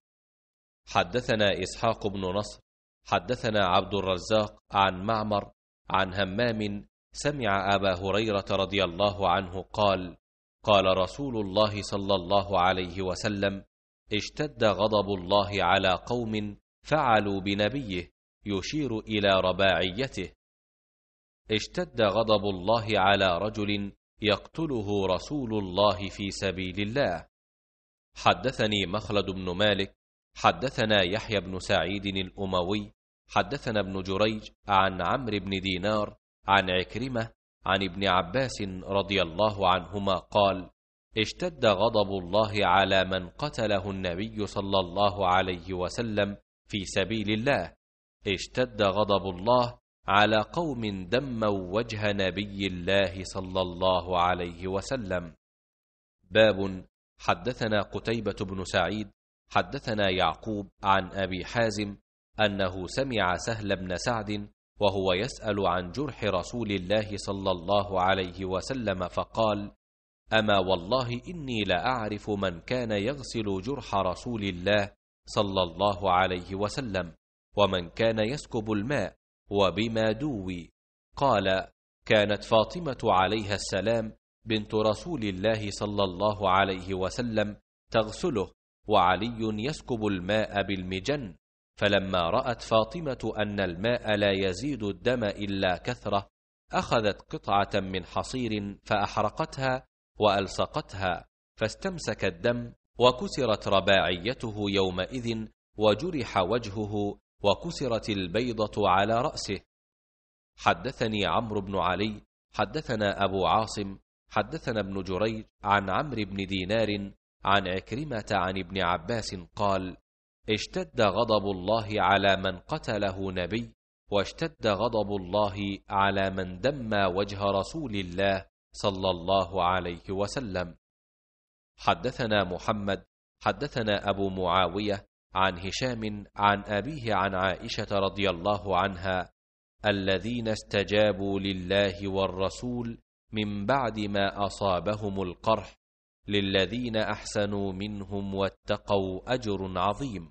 حدثنا إسحاق بن نصر، حدثنا عبد الرزاق عن معمر، عن همام سمع أبا هريرة رضي الله عنه قال: قال رسول الله صلى الله عليه وسلم: اشتد غضب الله على قوم فعلوا بنبيه يشير إلى رباعيته اشتد غضب الله على رجل يقتله رسول الله في سبيل الله حدثني مخلد بن مالك حدثنا يحيى بن سعيد الأموي حدثنا ابن جريج عن عمرو بن دينار عن عكرمة عن ابن عباس رضي الله عنهما قال اشتد غضب الله على من قتله النبي صلى الله عليه وسلم في سبيل الله اشتد غضب الله على قوم دموا وجه نبي الله صلى الله عليه وسلم باب حدثنا قتيبة بن سعيد حدثنا يعقوب عن أبي حازم أنه سمع سهل بن سعد وهو يسأل عن جرح رسول الله صلى الله عليه وسلم فقال: أما والله إني لأعرف من كان يغسل جرح رسول الله صلى الله عليه وسلم ومن كان يسكب الماء وبما دوي قال كانت فاطمه عليها السلام بنت رسول الله صلى الله عليه وسلم تغسله وعلي يسكب الماء بالمجن فلما رات فاطمه ان الماء لا يزيد الدم الا كثره اخذت قطعه من حصير فاحرقتها والصقتها فاستمسك الدم وكسرت رباعيته يومئذ وجرح وجهه وكسرت البيضة على رأسه حدثني عمرو بن علي حدثنا أبو عاصم حدثنا ابن جريج عن عمرو بن دينار عن عكرمة عن ابن عباس قال اشتد غضب الله على من قتله نبي واشتد غضب الله على من دم وجه رسول الله صلى الله عليه وسلم حدثنا محمد حدثنا أبو معاوية عن هشام عن أبيه عن عائشة رضي الله عنها الذين استجابوا لله والرسول من بعد ما أصابهم القرح للذين أحسنوا منهم واتقوا أجر عظيم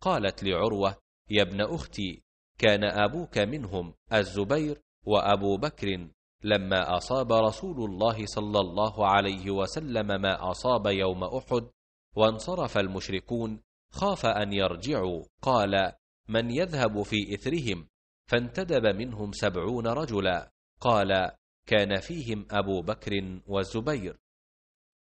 قالت لعروة يا ابن أختي كان أبوك منهم الزبير وأبو بكر لما أصاب رسول الله صلى الله عليه وسلم ما أصاب يوم أحد وانصرف المشركون خاف أن يرجعوا قال من يذهب في إثرهم فانتدب منهم سبعون رجلا قال كان فيهم أبو بكر والزبير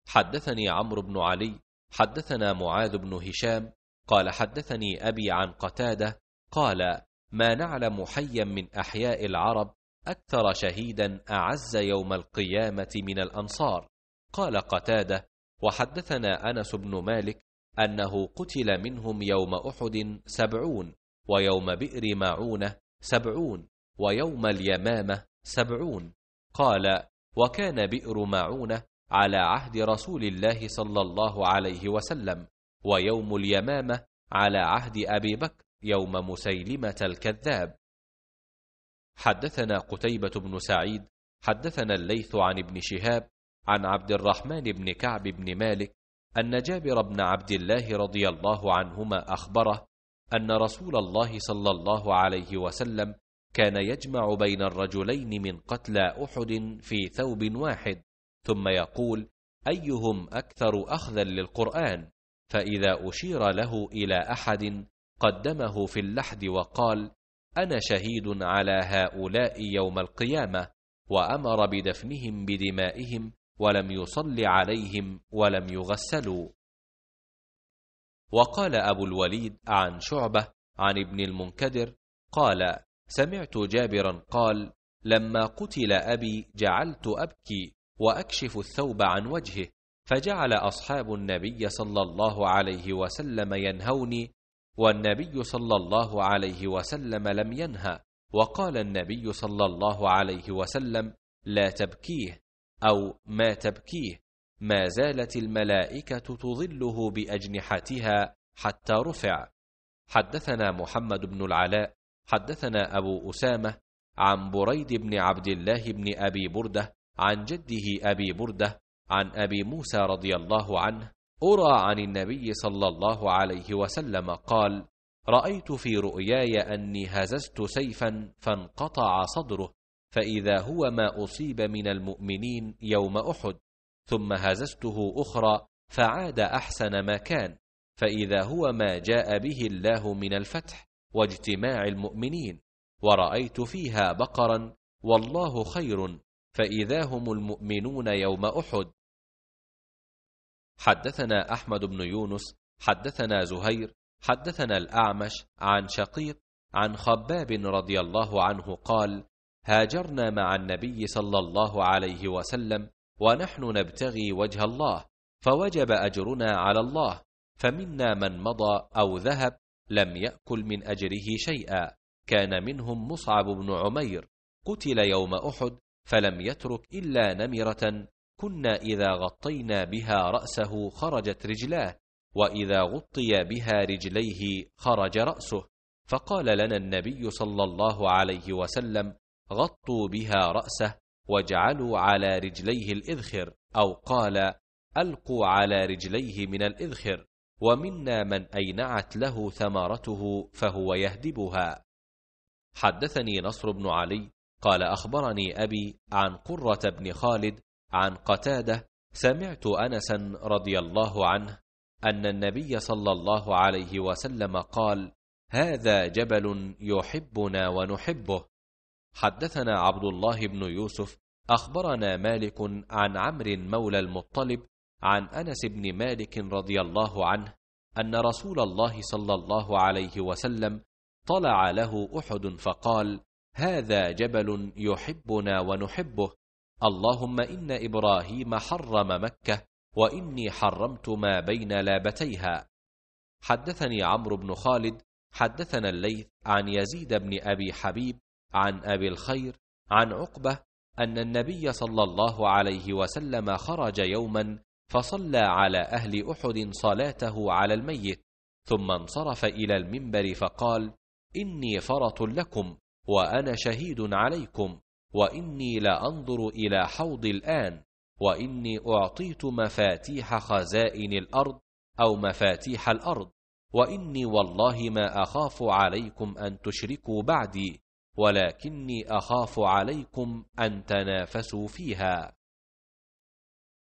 حدثني عمرو بن علي حدثنا معاذ بن هشام قال حدثني أبي عن قتادة قال ما نعلم حيا من أحياء العرب أكثر شهيدا أعز يوم القيامة من الأنصار قال قتادة وحدثنا أنس بن مالك أنه قتل منهم يوم أحد سبعون ويوم بئر معونة سبعون ويوم اليمامة سبعون قال وكان بئر معونة على عهد رسول الله صلى الله عليه وسلم ويوم اليمامة على عهد أبي بكر يوم مسيلمة الكذاب حدثنا قتيبة بن سعيد حدثنا الليث عن ابن شهاب عن عبد الرحمن بن كعب بن مالك أن جابر بن عبد الله رضي الله عنهما أخبره أن رسول الله صلى الله عليه وسلم كان يجمع بين الرجلين من قتلى أحد في ثوب واحد ثم يقول أيهم أكثر أخذا للقرآن فإذا أشير له إلى أحد قدمه في اللحد وقال انا شهيد على هؤلاء يوم القيامه وامر بدفنهم بدمائهم ولم يصل عليهم ولم يغسلوا وقال ابو الوليد عن شعبه عن ابن المنكدر قال سمعت جابرا قال لما قتل ابي جعلت ابكي واكشف الثوب عن وجهه فجعل اصحاب النبي صلى الله عليه وسلم ينهوني والنبي صلى الله عليه وسلم لم ينهى وقال النبي صلى الله عليه وسلم لا تبكيه او ما تبكيه ما زالت الملائكه تظله باجنحتها حتى رفع حدثنا محمد بن العلاء حدثنا ابو اسامه عن بريد بن عبد الله بن ابي برده عن جده ابي برده عن ابي موسى رضي الله عنه أرى عن النبي صلى الله عليه وسلم قال: رأيت في رؤياي أني هززت سيفا فانقطع صدره، فإذا هو ما أصيب من المؤمنين يوم أحد، ثم هززته أخرى فعاد أحسن ما كان، فإذا هو ما جاء به الله من الفتح واجتماع المؤمنين، ورأيت فيها بقرا والله خير، فإذا هم المؤمنون يوم أحد، حدثنا أحمد بن يونس حدثنا زهير حدثنا الأعمش عن شقيق عن خباب رضي الله عنه قال هاجرنا مع النبي صلى الله عليه وسلم ونحن نبتغي وجه الله فوجب أجرنا على الله فمنا من مضى أو ذهب لم يأكل من أجره شيئا كان منهم مصعب بن عمير قتل يوم أحد فلم يترك إلا نمرة كنا إذا غطينا بها رأسه خرجت رجلاه وإذا غطي بها رجليه خرج رأسه فقال لنا النبي صلى الله عليه وسلم غطوا بها رأسه واجعلوا على رجليه الإذخر أو قال ألقوا على رجليه من الإذخر ومنا من أينعت له ثمرته فهو يهدبها حدثني نصر بن علي قال أخبرني أبي عن قرة بن خالد عن قتاده سمعت انسا رضي الله عنه ان النبي صلى الله عليه وسلم قال هذا جبل يحبنا ونحبه حدثنا عبد الله بن يوسف اخبرنا مالك عن عمرو مولى المطلب عن انس بن مالك رضي الله عنه ان رسول الله صلى الله عليه وسلم طلع له احد فقال هذا جبل يحبنا ونحبه اللهم إن إبراهيم حرم مكة وإني حرمت ما بين لابتيها حدثني عمرو بن خالد حدثنا الليث عن يزيد بن أبي حبيب عن أبي الخير عن عقبة أن النبي صلى الله عليه وسلم خرج يوما فصلى على أهل أحد صلاته على الميت ثم انصرف إلى المنبر فقال إني فرط لكم وأنا شهيد عليكم واني لانظر الى حوض الان واني اعطيت مفاتيح خزائن الارض او مفاتيح الارض واني والله ما اخاف عليكم ان تشركوا بعدي ولكني اخاف عليكم ان تنافسوا فيها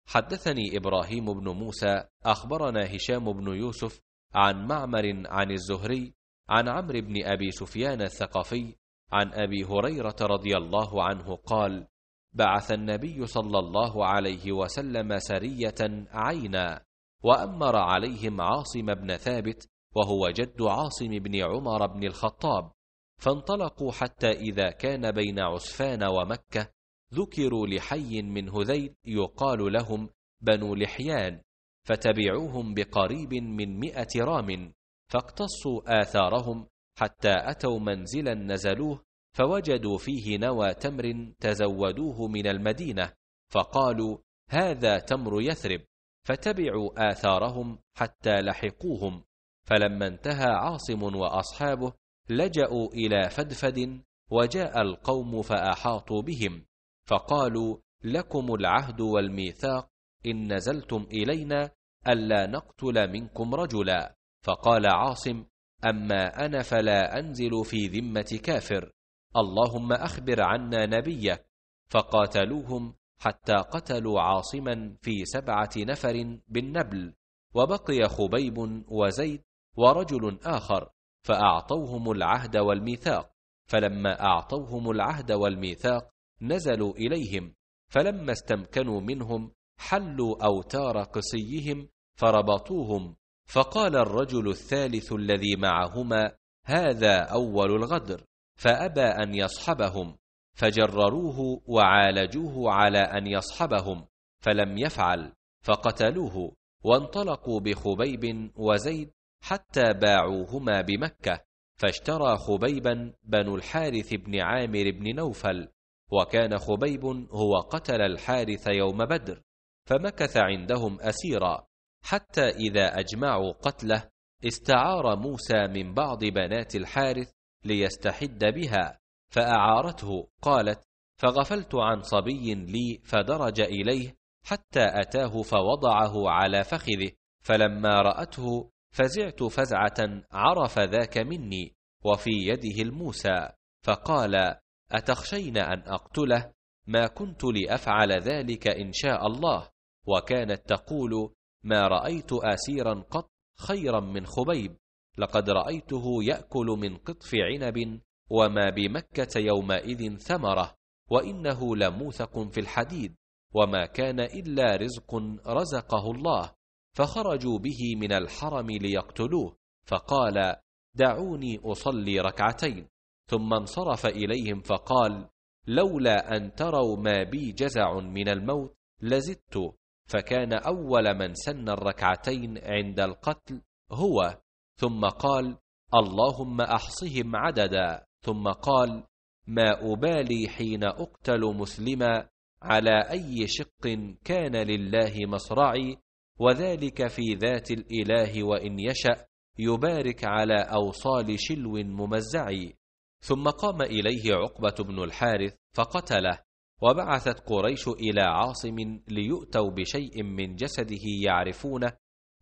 حدثني ابراهيم بن موسى اخبرنا هشام بن يوسف عن معمر عن الزهري عن عمرو بن ابي سفيان الثقفي عن ابي هريره رضي الله عنه قال بعث النبي صلى الله عليه وسلم سريه عينا وامر عليهم عاصم بن ثابت وهو جد عاصم بن عمر بن الخطاب فانطلقوا حتى اذا كان بين عسفان ومكه ذكروا لحي من هذيل يقال لهم بنو لحيان فتبعوهم بقريب من مئة رام فاقتصوا آثارهم حتى أتوا منزلا نزلوه فوجدوا فيه نوى تمر تزودوه من المدينة فقالوا هذا تمر يثرب فتبعوا آثارهم حتى لحقوهم فلما انتهى عاصم وأصحابه لجأوا إلى فدفد وجاء القوم فأحاطوا بهم فقالوا لكم العهد والميثاق إن نزلتم إلينا ألا نقتل منكم رجلا فقال عاصم أما أنا فلا أنزل في ذمة كافر اللهم أخبر عنا نبيك فقاتلوهم حتى قتلوا عاصما في سبعة نفر بالنبل وبقي خبيب وزيد ورجل آخر فأعطوهم العهد والميثاق فلما أعطوهم العهد والميثاق نزلوا إليهم فلما استمكنوا منهم حلوا أوتار قصيهم فربطوهم فقال الرجل الثالث الذي معهما هذا أول الغدر فأبى أن يصحبهم فجرروه وعالجوه على أن يصحبهم فلم يفعل فقتلوه وانطلقوا بخبيب وزيد حتى باعوهما بمكة فاشترى خبيبا بن الحارث بن عامر بن نوفل وكان خبيب هو قتل الحارث يوم بدر فمكث عندهم أسيرا حتى إذا أجمعوا قتله استعار موسى من بعض بنات الحارث ليستحد بها فأعارته قالت فغفلت عن صبي لي فدرج إليه حتى أتاه فوضعه على فخذه فلما رأته فزعت فزعة عرف ذاك مني وفي يده الموسى فقال أتخشين أن أقتله ما كنت لأفعل ذلك إن شاء الله وكانت تقول ما رأيت آسيرا قط خيرا من خبيب لقد رأيته يأكل من قطف عنب وما بمكة يومئذ ثمرة وإنه لموثق في الحديد وما كان إلا رزق رزقه الله فخرجوا به من الحرم ليقتلوه فقال دعوني أصلي ركعتين ثم انصرف إليهم فقال لولا أن تروا ما بي جزع من الموت لزدت فكان أول من سن الركعتين عند القتل هو ثم قال اللهم أحصهم عددا ثم قال ما أبالي حين أقتل مسلما على أي شق كان لله مصرعي وذلك في ذات الإله وإن يشأ يبارك على أوصال شلو ممزعي ثم قام إليه عقبة بن الحارث فقتله وبعثت قريش إلى عاصم ليؤتوا بشيء من جسده يعرفونه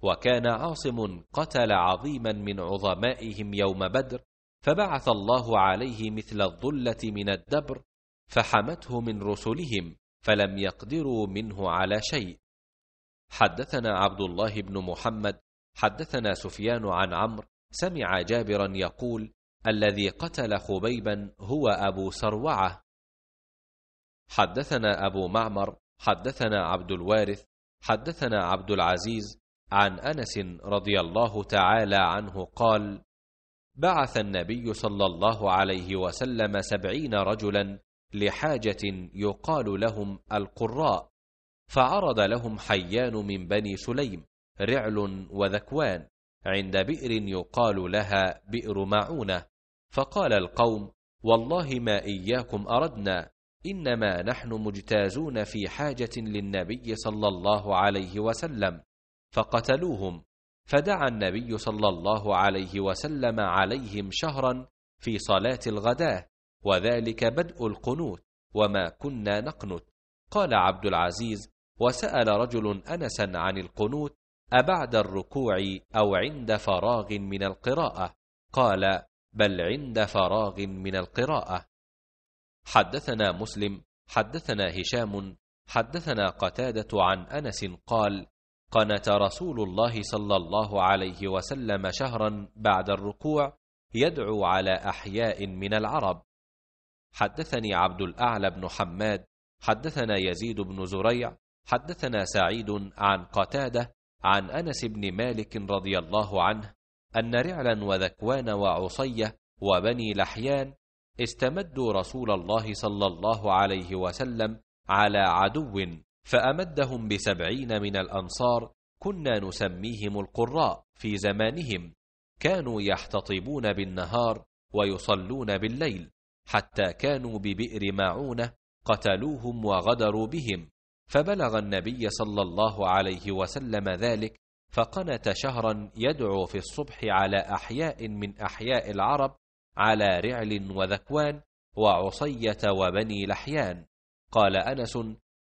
وكان عاصم قتل عظيما من عظمائهم يوم بدر فبعث الله عليه مثل الظلة من الدبر فحمته من رسلهم فلم يقدروا منه على شيء حدثنا عبد الله بن محمد حدثنا سفيان عن عمرو سمع جابرا يقول الذي قتل خبيبا هو أبو سروعة حدثنا أبو معمر حدثنا عبد الوارث حدثنا عبد العزيز عن أنس رضي الله تعالى عنه قال بعث النبي صلى الله عليه وسلم سبعين رجلا لحاجة يقال لهم القراء فعرض لهم حيان من بني سليم رعل وذكوان عند بئر يقال لها بئر معونة فقال القوم والله ما إياكم أردنا إنما نحن مجتازون في حاجة للنبي صلى الله عليه وسلم فقتلوهم فدعا النبي صلى الله عليه وسلم عليهم شهرا في صلاة الغداة وذلك بدء القنوت وما كنا نقنت قال عبد العزيز وسأل رجل أنسا عن القنوت أبعد الركوع أو عند فراغ من القراءة قال بل عند فراغ من القراءة حدثنا مسلم حدثنا هشام حدثنا قتاده عن انس قال قنت رسول الله صلى الله عليه وسلم شهرا بعد الركوع يدعو على احياء من العرب حدثني عبد الاعلى بن حماد حدثنا يزيد بن زريع حدثنا سعيد عن قتاده عن انس بن مالك رضي الله عنه ان رعلا وذكوان وعصيه وبني لحيان استمدوا رسول الله صلى الله عليه وسلم على عدو فأمدهم بسبعين من الأنصار كنا نسميهم القراء في زمانهم كانوا يحتطبون بالنهار ويصلون بالليل حتى كانوا ببئر ماعونة قتلوهم وغدروا بهم فبلغ النبي صلى الله عليه وسلم ذلك فقنت شهرا يدعو في الصبح على أحياء من أحياء العرب على رعل وذكوان وعصية وبني لحيان قال أنس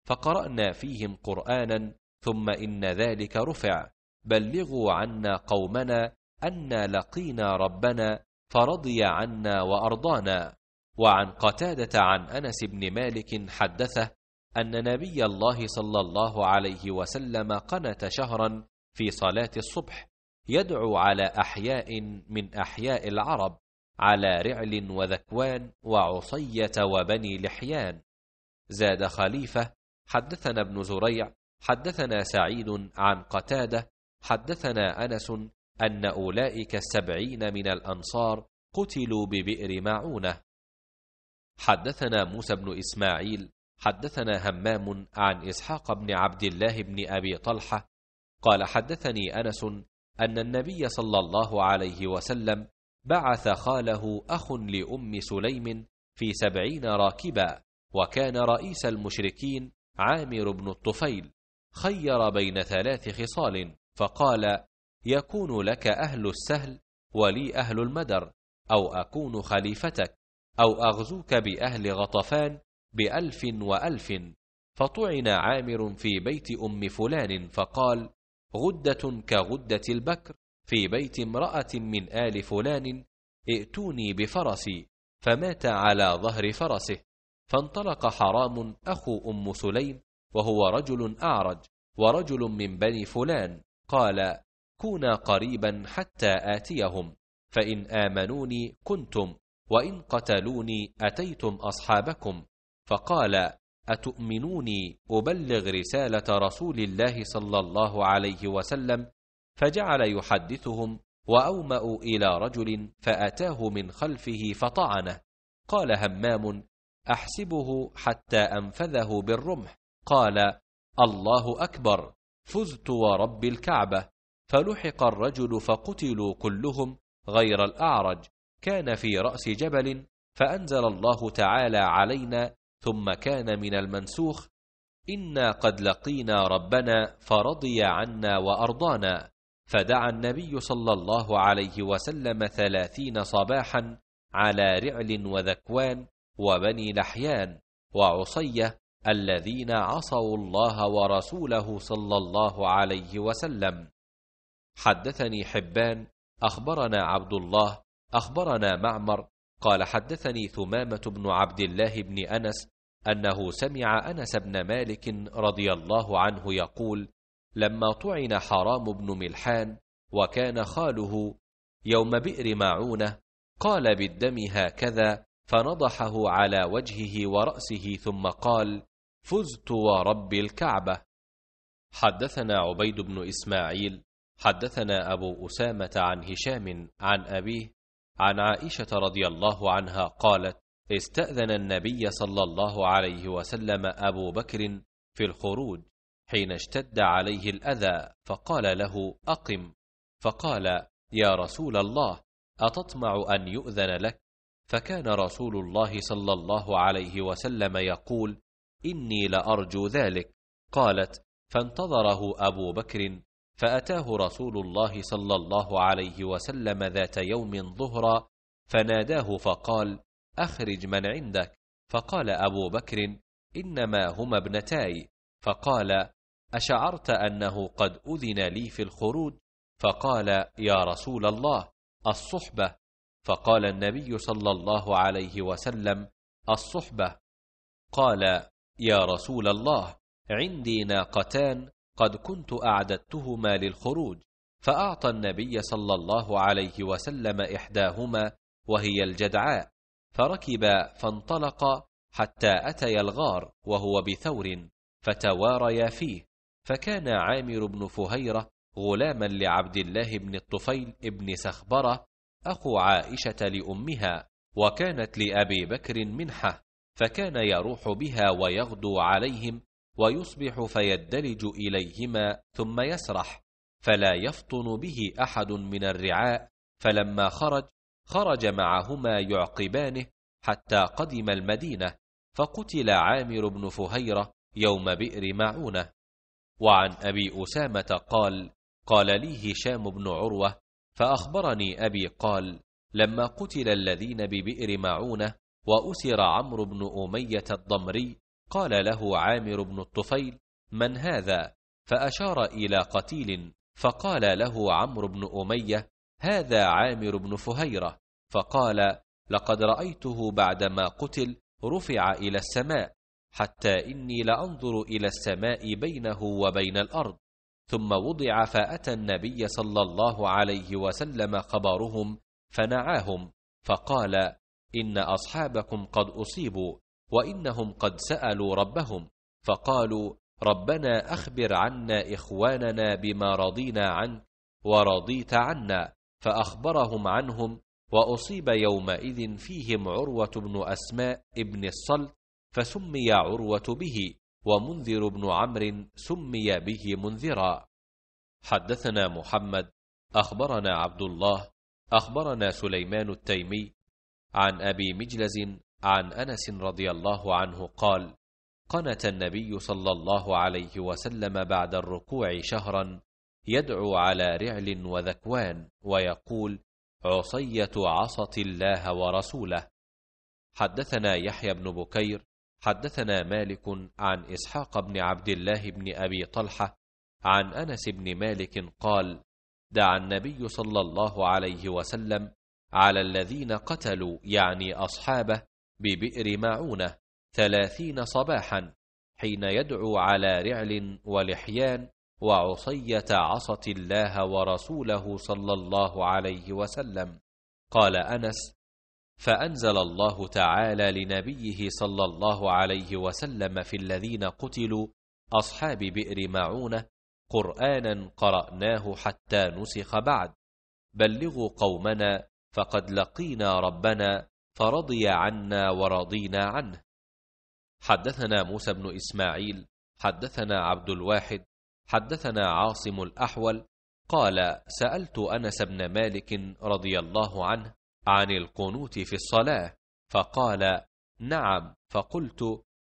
فقرأنا فيهم قرآنا ثم إن ذلك رفع بلغوا عنا قومنا أنا لقينا ربنا فرضي عنا وأرضانا وعن قتادة عن أنس بن مالك حدثه أن نبي الله صلى الله عليه وسلم قنت شهرا في صلاة الصبح يدعو على أحياء من أحياء العرب على رعل وذكوان وعصية وبني لحيان زاد خليفة حدثنا ابن زريع حدثنا سعيد عن قتادة حدثنا أنس أن أولئك السبعين من الأنصار قتلوا ببئر معونة حدثنا موسى بن إسماعيل حدثنا همام عن إسحاق بن عبد الله بن أبي طلحة قال حدثني أنس أن النبي صلى الله عليه وسلم بعث خاله أخ لأم سليم في سبعين راكبا وكان رئيس المشركين عامر بن الطفيل خير بين ثلاث خصال فقال يكون لك أهل السهل ولي أهل المدر أو أكون خليفتك أو أغزوك بأهل غطفان بألف وألف فطعن عامر في بيت أم فلان فقال غدة كغدة البكر في بيت امرأة من آل فلان ائتوني بفرسي فمات على ظهر فرسه فانطلق حرام أخو أم سليم وهو رجل أعرج ورجل من بني فلان قال كونا قريبا حتى آتيهم فإن آمنوني كنتم وإن قتلوني أتيتم أصحابكم فقال أتؤمنوني أبلغ رسالة رسول الله صلى الله عليه وسلم فجعل يحدثهم وأومأوا إلى رجل فأتاه من خلفه فطعنه قال همام أحسبه حتى أنفذه بالرمح قال الله أكبر فزت ورب الكعبة فلحق الرجل فقتلوا كلهم غير الأعرج كان في رأس جبل فأنزل الله تعالى علينا ثم كان من المنسوخ إنا قد لقينا ربنا فرضي عنا وأرضانا فدعا النبي صلى الله عليه وسلم ثلاثين صباحا على رعل وذكوان وبني لحيان وعصيه الذين عصوا الله ورسوله صلى الله عليه وسلم حدثني حبان اخبرنا عبد الله اخبرنا معمر قال حدثني ثمامه بن عبد الله بن انس انه سمع انس بن مالك رضي الله عنه يقول لما طعن حرام بن ملحان وكان خاله يوم بئر معونه قال بالدم هكذا فنضحه على وجهه وراسه ثم قال فزت ورب الكعبه حدثنا عبيد بن اسماعيل حدثنا ابو اسامه عن هشام عن ابيه عن عائشه رضي الله عنها قالت استاذن النبي صلى الله عليه وسلم ابو بكر في الخروج حين اشتد عليه الأذى فقال له أقم فقال يا رسول الله أتطمع أن يؤذن لك فكان رسول الله صلى الله عليه وسلم يقول إني لأرجو ذلك قالت فانتظره أبو بكر فأتاه رسول الله صلى الله عليه وسلم ذات يوم ظهرا فناداه فقال أخرج من عندك فقال أبو بكر إنما هما ابنتاي فقال أشعرت أنه قد أذن لي في الخروج؟ فقال يا رسول الله الصحبة فقال النبي صلى الله عليه وسلم الصحبة قال يا رسول الله عندي ناقتان قد كنت أعددتهما للخروج فأعطى النبي صلى الله عليه وسلم إحداهما وهي الجدعاء فركب فانطلق حتى أتي الغار وهو بثور فتواريا فيه فكان عامر بن فهيرة غلاما لعبد الله بن الطفيل بن سخبرة أخو عائشة لأمها وكانت لأبي بكر منحة فكان يروح بها ويغدو عليهم ويصبح فيدلج إليهما ثم يسرح فلا يفطن به أحد من الرعاء فلما خرج خرج معهما يعقبانه حتى قدم المدينة فقتل عامر بن فهيرة يوم بئر معونة وعن أبي أسامة قال قال لي هشام بن عروة فأخبرني أبي قال لما قتل الذين ببئر معونة وأسر عمرو بن أمية الضمري قال له عامر بن الطفيل من هذا فأشار إلى قتيل فقال له عمرو بن أمية هذا عامر بن فهيرة فقال لقد رأيته بعدما قتل رفع إلى السماء حتى إني لأنظر إلى السماء بينه وبين الأرض ثم وضع فأتى النبي صلى الله عليه وسلم خبرهم فنعاهم فقال إن أصحابكم قد أصيبوا وإنهم قد سألوا ربهم فقالوا ربنا أخبر عنا إخواننا بما رضينا عنك ورضيت عنا فأخبرهم عنهم وأصيب يومئذ فيهم عروة بن أسماء ابن الصلت فسمي عروة به ومنذر بن عمرو سمي به منذرا حدثنا محمد أخبرنا عبد الله أخبرنا سليمان التيمي عن أبي مجلز عن أنس رضي الله عنه قال قنت النبي صلى الله عليه وسلم بعد الركوع شهرا يدعو على رعل وذكوان ويقول عصية عصت الله ورسوله حدثنا يحيى بن بكير حدثنا مالك عن إسحاق بن عبد الله بن أبي طلحة عن أنس بن مالك قال دعا النبي صلى الله عليه وسلم على الذين قتلوا يعني أصحابه ببئر معونة ثلاثين صباحا حين يدعو على رعل ولحيان وعصية عصت الله ورسوله صلى الله عليه وسلم قال أنس فأنزل الله تعالى لنبيه صلى الله عليه وسلم في الذين قتلوا أصحاب بئر معونة قرآنا قرأناه حتى نسخ بعد بلغوا قومنا فقد لقينا ربنا فرضي عنا ورضينا عنه حدثنا موسى بن إسماعيل حدثنا عبد الواحد حدثنا عاصم الأحول قال سألت أنس بن مالك رضي الله عنه عن القنوت في الصلاة فقال نعم فقلت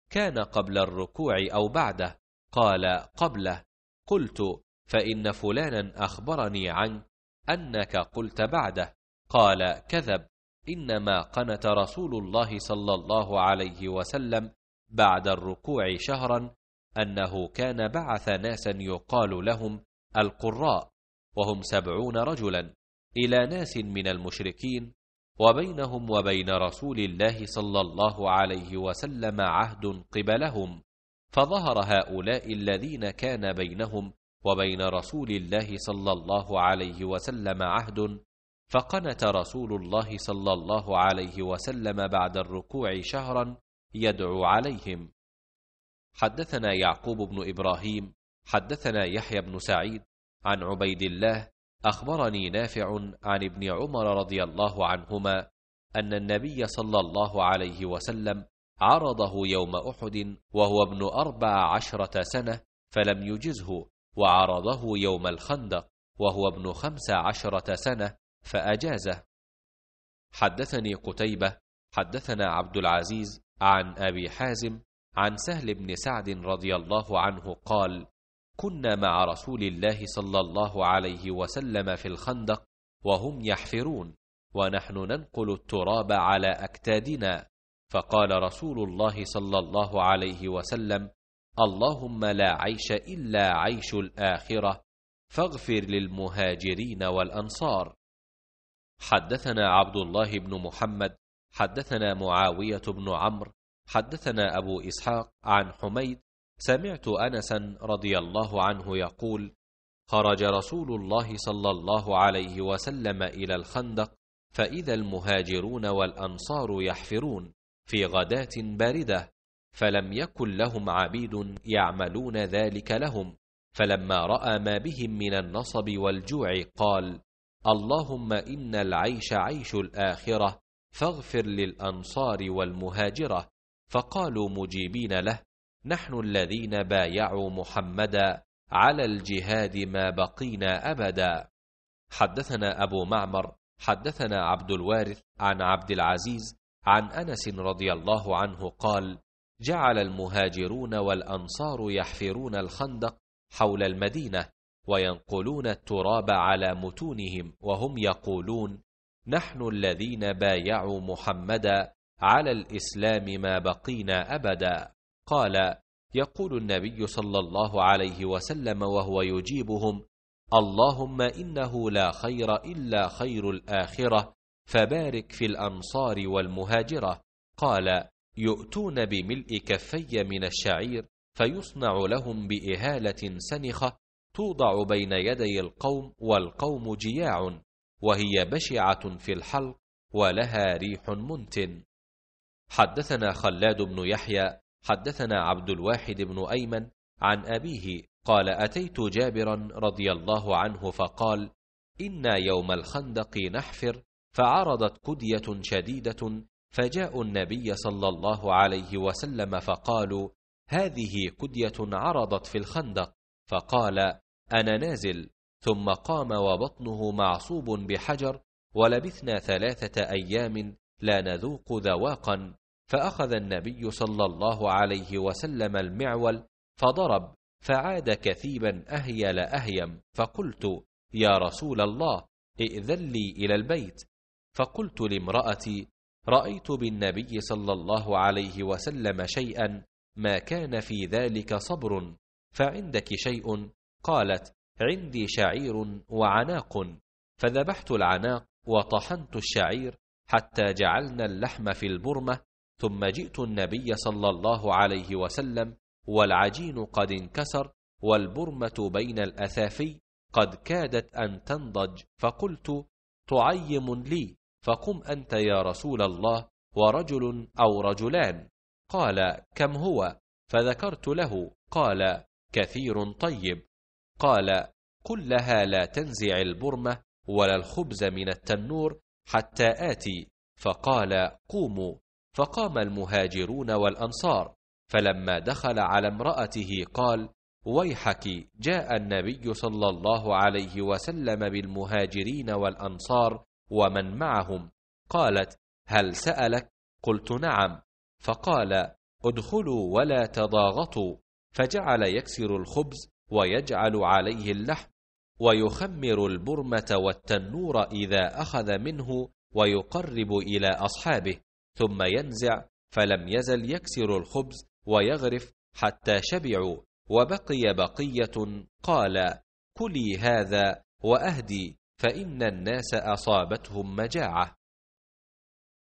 كان قبل الركوع أو بعده قال قبله قلت فإن فلانا أخبرني عنك أنك قلت بعده قال كذب إنما قنت رسول الله صلى الله عليه وسلم بعد الركوع شهرا أنه كان بعث ناسا يقال لهم القراء وهم سبعون رجلا إلى ناس من المشركين وبينهم وبين رسول الله صلى الله عليه وسلم عهد قبلهم فظهر هؤلاء الذين كان بينهم وبين رسول الله صلى الله عليه وسلم عهد فقنت رسول الله صلى الله عليه وسلم بعد الركوع شهرا يدعو عليهم حدثنا يعقوب بن ابراهيم حدثنا يحيى بن سعيد عن عبيد الله أخبرني نافع عن ابن عمر رضي الله عنهما أن النبي صلى الله عليه وسلم عرضه يوم أحد وهو ابن أربع عشرة سنة فلم يجزه وعرضه يوم الخندق وهو ابن خمس عشرة سنة فأجازه حدثني قتيبة حدثنا عبد العزيز عن أبي حازم عن سهل بن سعد رضي الله عنه قال كنا مع رسول الله صلى الله عليه وسلم في الخندق وهم يحفرون ونحن ننقل التراب على اكتادنا فقال رسول الله صلى الله عليه وسلم اللهم لا عيش الا عيش الاخره فاغفر للمهاجرين والانصار حدثنا عبد الله بن محمد حدثنا معاويه بن عمرو حدثنا ابو اسحاق عن حميد سمعت انسا رضي الله عنه يقول خرج رسول الله صلى الله عليه وسلم الى الخندق فاذا المهاجرون والانصار يحفرون في غداه بارده فلم يكن لهم عبيد يعملون ذلك لهم فلما راى ما بهم من النصب والجوع قال اللهم ان العيش عيش الاخره فاغفر للانصار والمهاجره فقالوا مجيبين له نحن الذين بايعوا محمدا على الجهاد ما بقينا أبدا حدثنا أبو معمر حدثنا عبد الوارث عن عبد العزيز عن أنس رضي الله عنه قال جعل المهاجرون والأنصار يحفرون الخندق حول المدينة وينقلون التراب على متونهم وهم يقولون نحن الذين بايعوا محمدا على الإسلام ما بقينا أبدا قال يقول النبي صلى الله عليه وسلم وهو يجيبهم اللهم انه لا خير الا خير الاخره فبارك في الانصار والمهاجره قال يؤتون بملء كفي من الشعير فيصنع لهم باهاله سنخه توضع بين يدي القوم والقوم جياع وهي بشعه في الحلق ولها ريح منتن حدثنا خلاد بن يحيى حدثنا عبد الواحد بن أيمن عن أبيه قال أتيت جابرا رضي الله عنه فقال إنا يوم الخندق نحفر فعرضت كدية شديدة فجاءوا النبي صلى الله عليه وسلم فقالوا هذه كدية عرضت في الخندق فقال أنا نازل ثم قام وبطنه معصوب بحجر ولبثنا ثلاثة أيام لا نذوق ذواقا فأخذ النبي صلى الله عليه وسلم المعول فضرب فعاد كثيبا أهيل أهيم فقلت يا رسول الله ائذن لي إلى البيت فقلت لامرأتي رأيت بالنبي صلى الله عليه وسلم شيئا ما كان في ذلك صبر فعندك شيء قالت عندي شعير وعناق فذبحت العناق وطحنت الشعير حتى جعلنا اللحم في البرمة ثم جئت النبي صلى الله عليه وسلم والعجين قد انكسر والبرمة بين الأثافي قد كادت أن تنضج فقلت تعيم لي فقم أنت يا رسول الله ورجل أو رجلان قال كم هو فذكرت له قال كثير طيب قال قل لها لا تنزع البرمة ولا الخبز من التنور حتى آتي فقال قوموا فقام المهاجرون والأنصار فلما دخل على امرأته قال ويحك جاء النبي صلى الله عليه وسلم بالمهاجرين والأنصار ومن معهم قالت هل سألك قلت نعم فقال ادخلوا ولا تضاغطوا فجعل يكسر الخبز ويجعل عليه اللحم ويخمر البرمة والتنور إذا أخذ منه ويقرب إلى أصحابه ثم ينزع فلم يزل يكسر الخبز ويغرف حتى شبعوا وبقي بقيه قال كلي هذا واهدي فان الناس اصابتهم مجاعه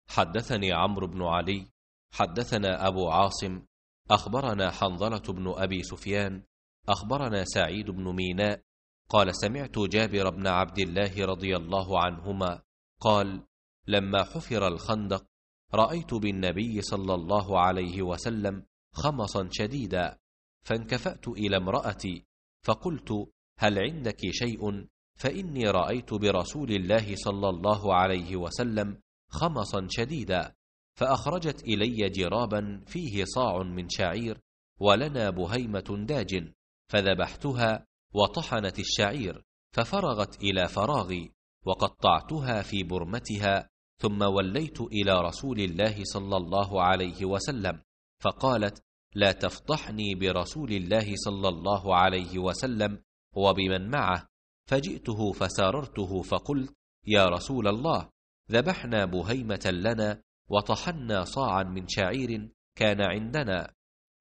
حدثني عمرو بن علي حدثنا ابو عاصم اخبرنا حنظله بن ابي سفيان اخبرنا سعيد بن ميناء قال سمعت جابر بن عبد الله رضي الله عنهما قال لما حفر الخندق رايت بالنبي صلى الله عليه وسلم خمصا شديدا فانكفات الى امراتي فقلت هل عندك شيء فاني رايت برسول الله صلى الله عليه وسلم خمصا شديدا فاخرجت الي جرابا فيه صاع من شعير ولنا بهيمه داج فذبحتها وطحنت الشعير ففرغت الى فراغي وقطعتها في برمتها ثم وليت الى رسول الله صلى الله عليه وسلم فقالت لا تفضحني برسول الله صلى الله عليه وسلم وبمن معه فجئته فساررته فقلت يا رسول الله ذبحنا بهيمه لنا وطحنا صاعا من شعير كان عندنا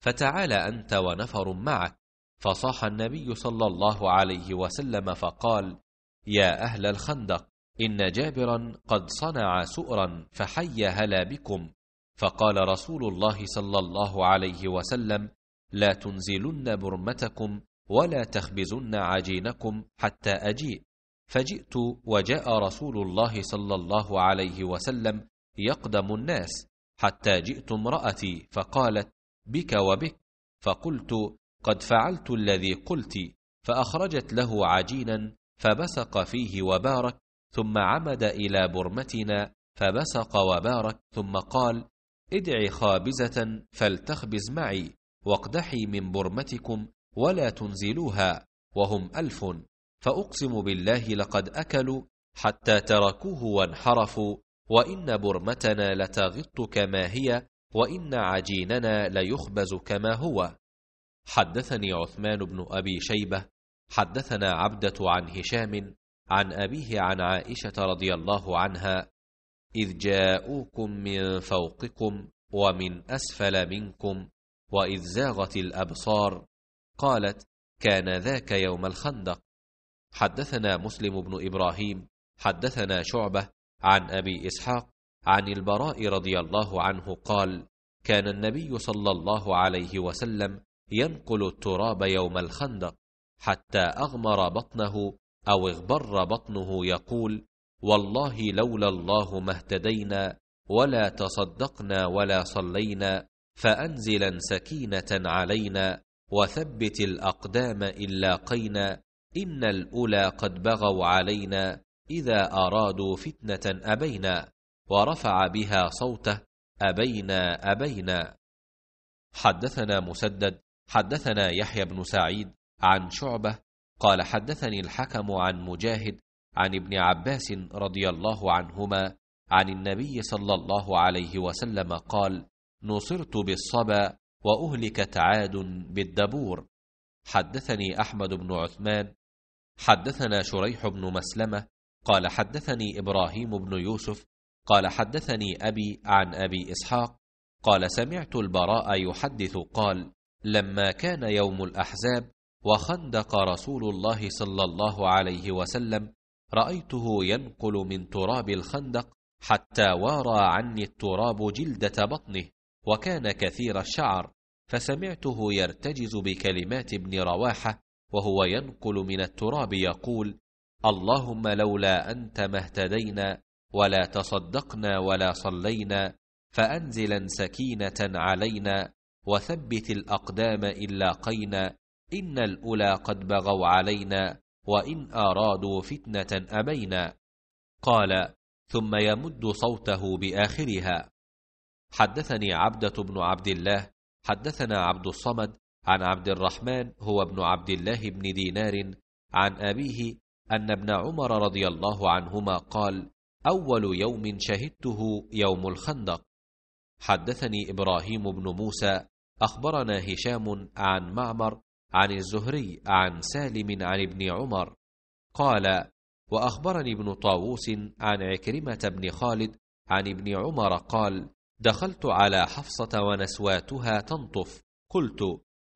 فتعال انت ونفر معك فصاح النبي صلى الله عليه وسلم فقال يا اهل الخندق إن جابرا قد صنع سؤرا فحي هلا بكم فقال رسول الله صلى الله عليه وسلم لا تنزلن برمتكم ولا تخبزن عجينكم حتى أجيء فجئت وجاء رسول الله صلى الله عليه وسلم يقدم الناس حتى جئت امرأتي فقالت بك وبك فقلت قد فعلت الذي قلت فأخرجت له عجينا فبسق فيه وبارك ثم عمد إلى برمتنا فبسق وبارك ثم قال ادع خابزة فلتخبز معي واقدحي من برمتكم ولا تنزلوها وهم ألف فأقسم بالله لقد أكلوا حتى تركوه وانحرفوا وإن برمتنا لتغط كما هي وإن عجيننا ليخبز كما هو حدثني عثمان بن أبي شيبة حدثنا عبدة عن هشام عن أبيه عن عائشة رضي الله عنها إذ جاءوكم من فوقكم ومن أسفل منكم وإذ زاغت الأبصار قالت كان ذاك يوم الخندق حدثنا مسلم بن إبراهيم حدثنا شعبة عن أبي إسحاق عن البراء رضي الله عنه قال كان النبي صلى الله عليه وسلم ينقل التراب يوم الخندق حتى أغمر بطنه او اغبر بطنه يقول والله لولا الله ما اهتدينا ولا تصدقنا ولا صلينا فانزلا سكينه علينا وثبت الاقدام ان لاقينا ان الاولى قد بغوا علينا اذا ارادوا فتنه ابينا ورفع بها صوته ابينا ابينا حدثنا مسدد حدثنا يحيى بن سعيد عن شعبه قال حدثني الحكم عن مجاهد عن ابن عباس رضي الله عنهما عن النبي صلى الله عليه وسلم قال نصرت بالصبا واهلكت عاد بالدبور حدثني احمد بن عثمان حدثنا شريح بن مسلمه قال حدثني ابراهيم بن يوسف قال حدثني ابي عن ابي اسحاق قال سمعت البراء يحدث قال لما كان يوم الاحزاب وخندق رسول الله صلى الله عليه وسلم رايته ينقل من تراب الخندق حتى وارى عني التراب جلده بطنه وكان كثير الشعر فسمعته يرتجز بكلمات ابن رواحه وهو ينقل من التراب يقول اللهم لولا انت ما اهتدينا ولا تصدقنا ولا صلينا فانزلا سكينه علينا وثبت الاقدام ان لاقينا إن الأولى قد بغوا علينا وإن أرادوا فتنة أبينا قال ثم يمد صوته بآخرها حدثني عبدة بن عبد الله حدثنا عبد الصمد عن عبد الرحمن هو ابن عبد الله بن دينار عن أبيه أن ابن عمر رضي الله عنهما قال أول يوم شهدته يوم الخندق حدثني إبراهيم بن موسى أخبرنا هشام عن معمر عن الزهري عن سالم عن ابن عمر قال وأخبرني ابن طاووس عن عكرمة بن خالد عن ابن عمر قال دخلت على حفصة ونسواتها تنطف قلت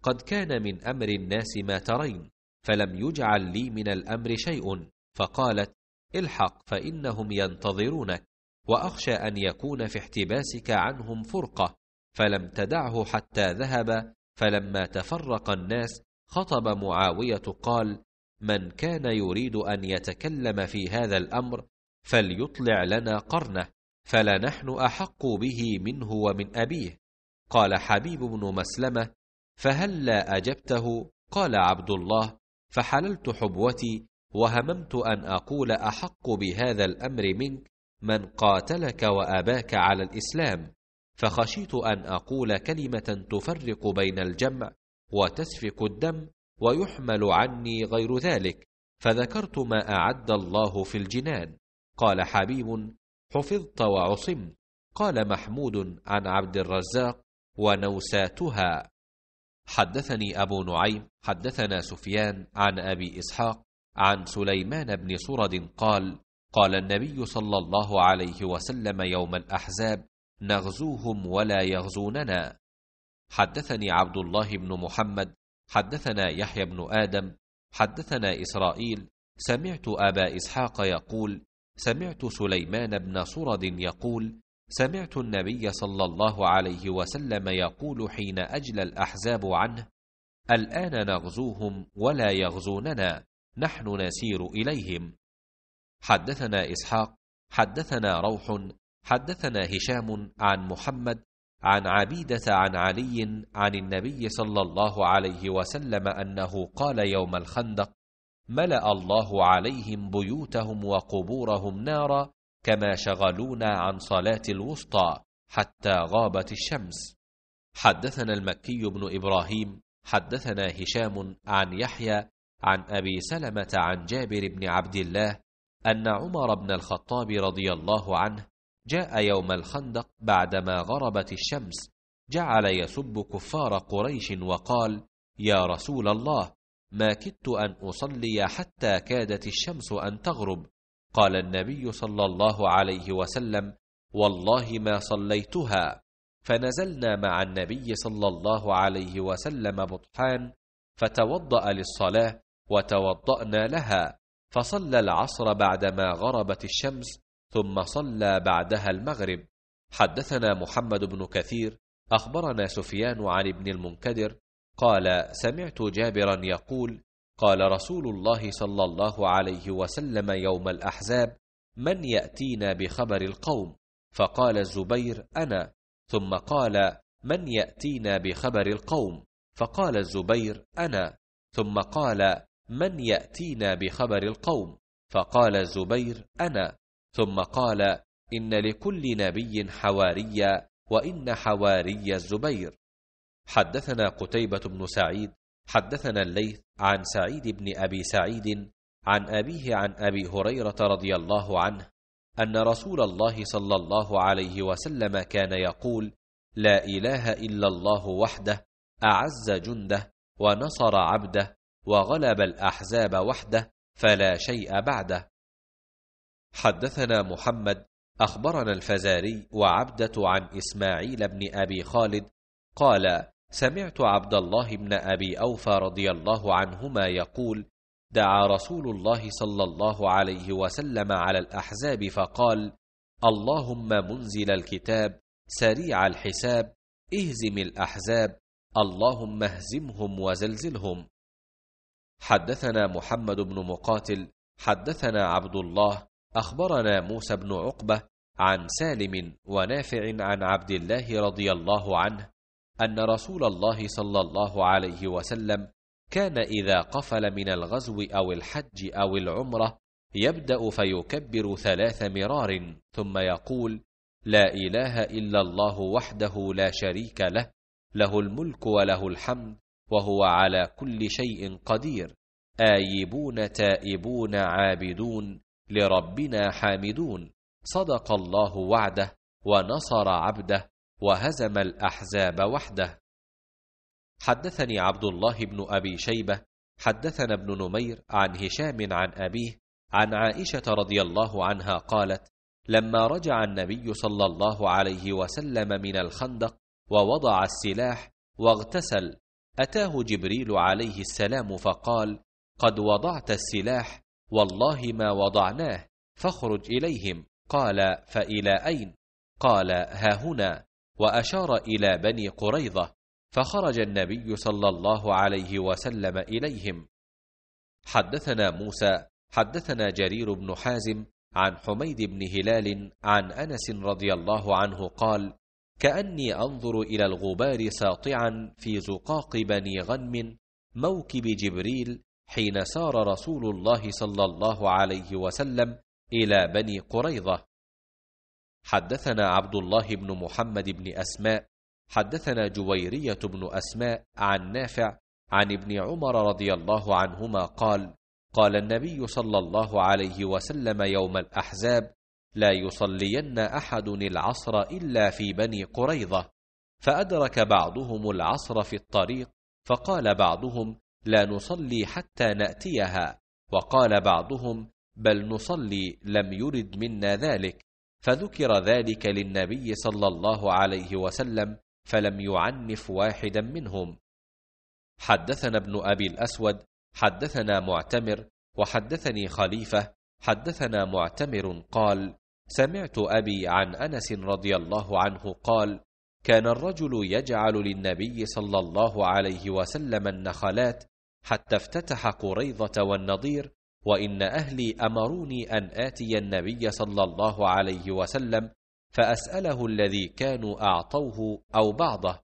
قد كان من أمر الناس ما ترين فلم يجعل لي من الأمر شيء فقالت الحق فإنهم ينتظرونك وأخشى أن يكون في احتباسك عنهم فرقة فلم تدعه حتى ذهب فلما تفرق الناس خطب معاويه قال من كان يريد ان يتكلم في هذا الامر فليطلع لنا قرنه فلا نحن احق به منه ومن ابيه قال حبيب بن مسلمه فهل لا اجبته قال عبد الله فحللت حبوتي وهممت ان اقول احق بهذا الامر منك من قاتلك واباك على الاسلام فخشيت ان اقول كلمه تفرق بين الجمع وتسفك الدم ويحمل عني غير ذلك فذكرت ما اعد الله في الجنان قال حبيب حفظت وعصمت قال محمود عن عبد الرزاق ونوساتها حدثني ابو نعيم حدثنا سفيان عن ابي اسحاق عن سليمان بن سرد قال قال النبي صلى الله عليه وسلم يوم الاحزاب نغزوهم ولا يغزوننا حدثني عبد الله بن محمد حدثنا يحيى بن ادم حدثنا اسرائيل سمعت ابا اسحاق يقول سمعت سليمان بن صرد يقول سمعت النبي صلى الله عليه وسلم يقول حين اجلى الاحزاب عنه الان نغزوهم ولا يغزوننا نحن نسير اليهم حدثنا اسحاق حدثنا روح حدثنا هشام عن محمد عن عبيده عن علي عن النبي صلى الله عليه وسلم انه قال يوم الخندق ملا الله عليهم بيوتهم وقبورهم نارا كما شغلونا عن صلاه الوسطى حتى غابت الشمس حدثنا المكي بن ابراهيم حدثنا هشام عن يحيى عن ابي سلمه عن جابر بن عبد الله ان عمر بن الخطاب رضي الله عنه جاء يوم الخندق بعدما غربت الشمس جعل يسب كفار قريش وقال يا رسول الله ما كدت ان اصلي حتى كادت الشمس ان تغرب قال النبي صلى الله عليه وسلم والله ما صليتها فنزلنا مع النبي صلى الله عليه وسلم بطحان فتوضا للصلاه وتوضانا لها فصلى العصر بعدما غربت الشمس ثم صلى بعدها المغرب حدثنا محمد بن كثير اخبرنا سفيان عن ابن المنكدر قال سمعت جابرا يقول قال رسول الله صلى الله عليه وسلم يوم الاحزاب من ياتينا بخبر القوم فقال الزبير انا ثم قال من ياتينا بخبر القوم فقال الزبير انا ثم قال من ياتينا بخبر القوم فقال الزبير انا ثم قال إن لكل نبي حواريا وإن حواري الزبير حدثنا قتيبة بن سعيد حدثنا الليث عن سعيد بن أبي سعيد عن أبيه عن أبي هريرة رضي الله عنه أن رسول الله صلى الله عليه وسلم كان يقول لا إله إلا الله وحده أعز جنده ونصر عبده وغلب الأحزاب وحده فلا شيء بعده حدثنا محمد أخبرنا الفزاري وعبدة عن إسماعيل بن أبي خالد قال سمعت عبد الله بن أبي أوفى رضي الله عنهما يقول دعا رسول الله صلى الله عليه وسلم على الأحزاب فقال اللهم منزل الكتاب سريع الحساب اهزم الأحزاب اللهم اهزمهم وزلزلهم حدثنا محمد بن مقاتل حدثنا عبد الله أخبرنا موسى بن عقبة عن سالم ونافع عن عبد الله رضي الله عنه أن رسول الله صلى الله عليه وسلم كان إذا قفل من الغزو أو الحج أو العمرة يبدأ فيكبر ثلاث مرار ثم يقول: لا إله إلا الله وحده لا شريك له، له الملك وله الحمد، وهو على كل شيء قدير، آيبون تائبون عابدون، لربنا حامدون صدق الله وعده ونصر عبده وهزم الاحزاب وحده حدثني عبد الله بن ابي شيبه حدثنا ابن نمير عن هشام عن ابيه عن عائشه رضي الله عنها قالت لما رجع النبي صلى الله عليه وسلم من الخندق ووضع السلاح واغتسل اتاه جبريل عليه السلام فقال قد وضعت السلاح والله ما وضعناه فاخرج إليهم قال فإلى أين قال ها هنا وأشار إلى بني قريظة فخرج النبي صلى الله عليه وسلم إليهم حدثنا موسى حدثنا جرير بن حازم عن حميد بن هلال عن أنس رضي الله عنه قال كأني أنظر إلى الغبار ساطعا في زقاق بني غنم موكب جبريل حين سار رسول الله صلى الله عليه وسلم الى بني قريظه حدثنا عبد الله بن محمد بن اسماء حدثنا جويريه بن اسماء عن نافع عن ابن عمر رضي الله عنهما قال قال النبي صلى الله عليه وسلم يوم الاحزاب لا يصلين احد العصر الا في بني قريظه فادرك بعضهم العصر في الطريق فقال بعضهم لا نصلي حتى ناتيها وقال بعضهم بل نصلي لم يرد منا ذلك فذكر ذلك للنبي صلى الله عليه وسلم فلم يعنف واحدا منهم حدثنا ابن ابي الاسود حدثنا معتمر وحدثني خليفه حدثنا معتمر قال سمعت ابي عن انس رضي الله عنه قال كان الرجل يجعل للنبي صلى الله عليه وسلم النخلات حتى افتتح قريضة والنضير وإن أهلي أمروني أن آتي النبي صلى الله عليه وسلم فأسأله الذي كانوا أعطوه أو بعضه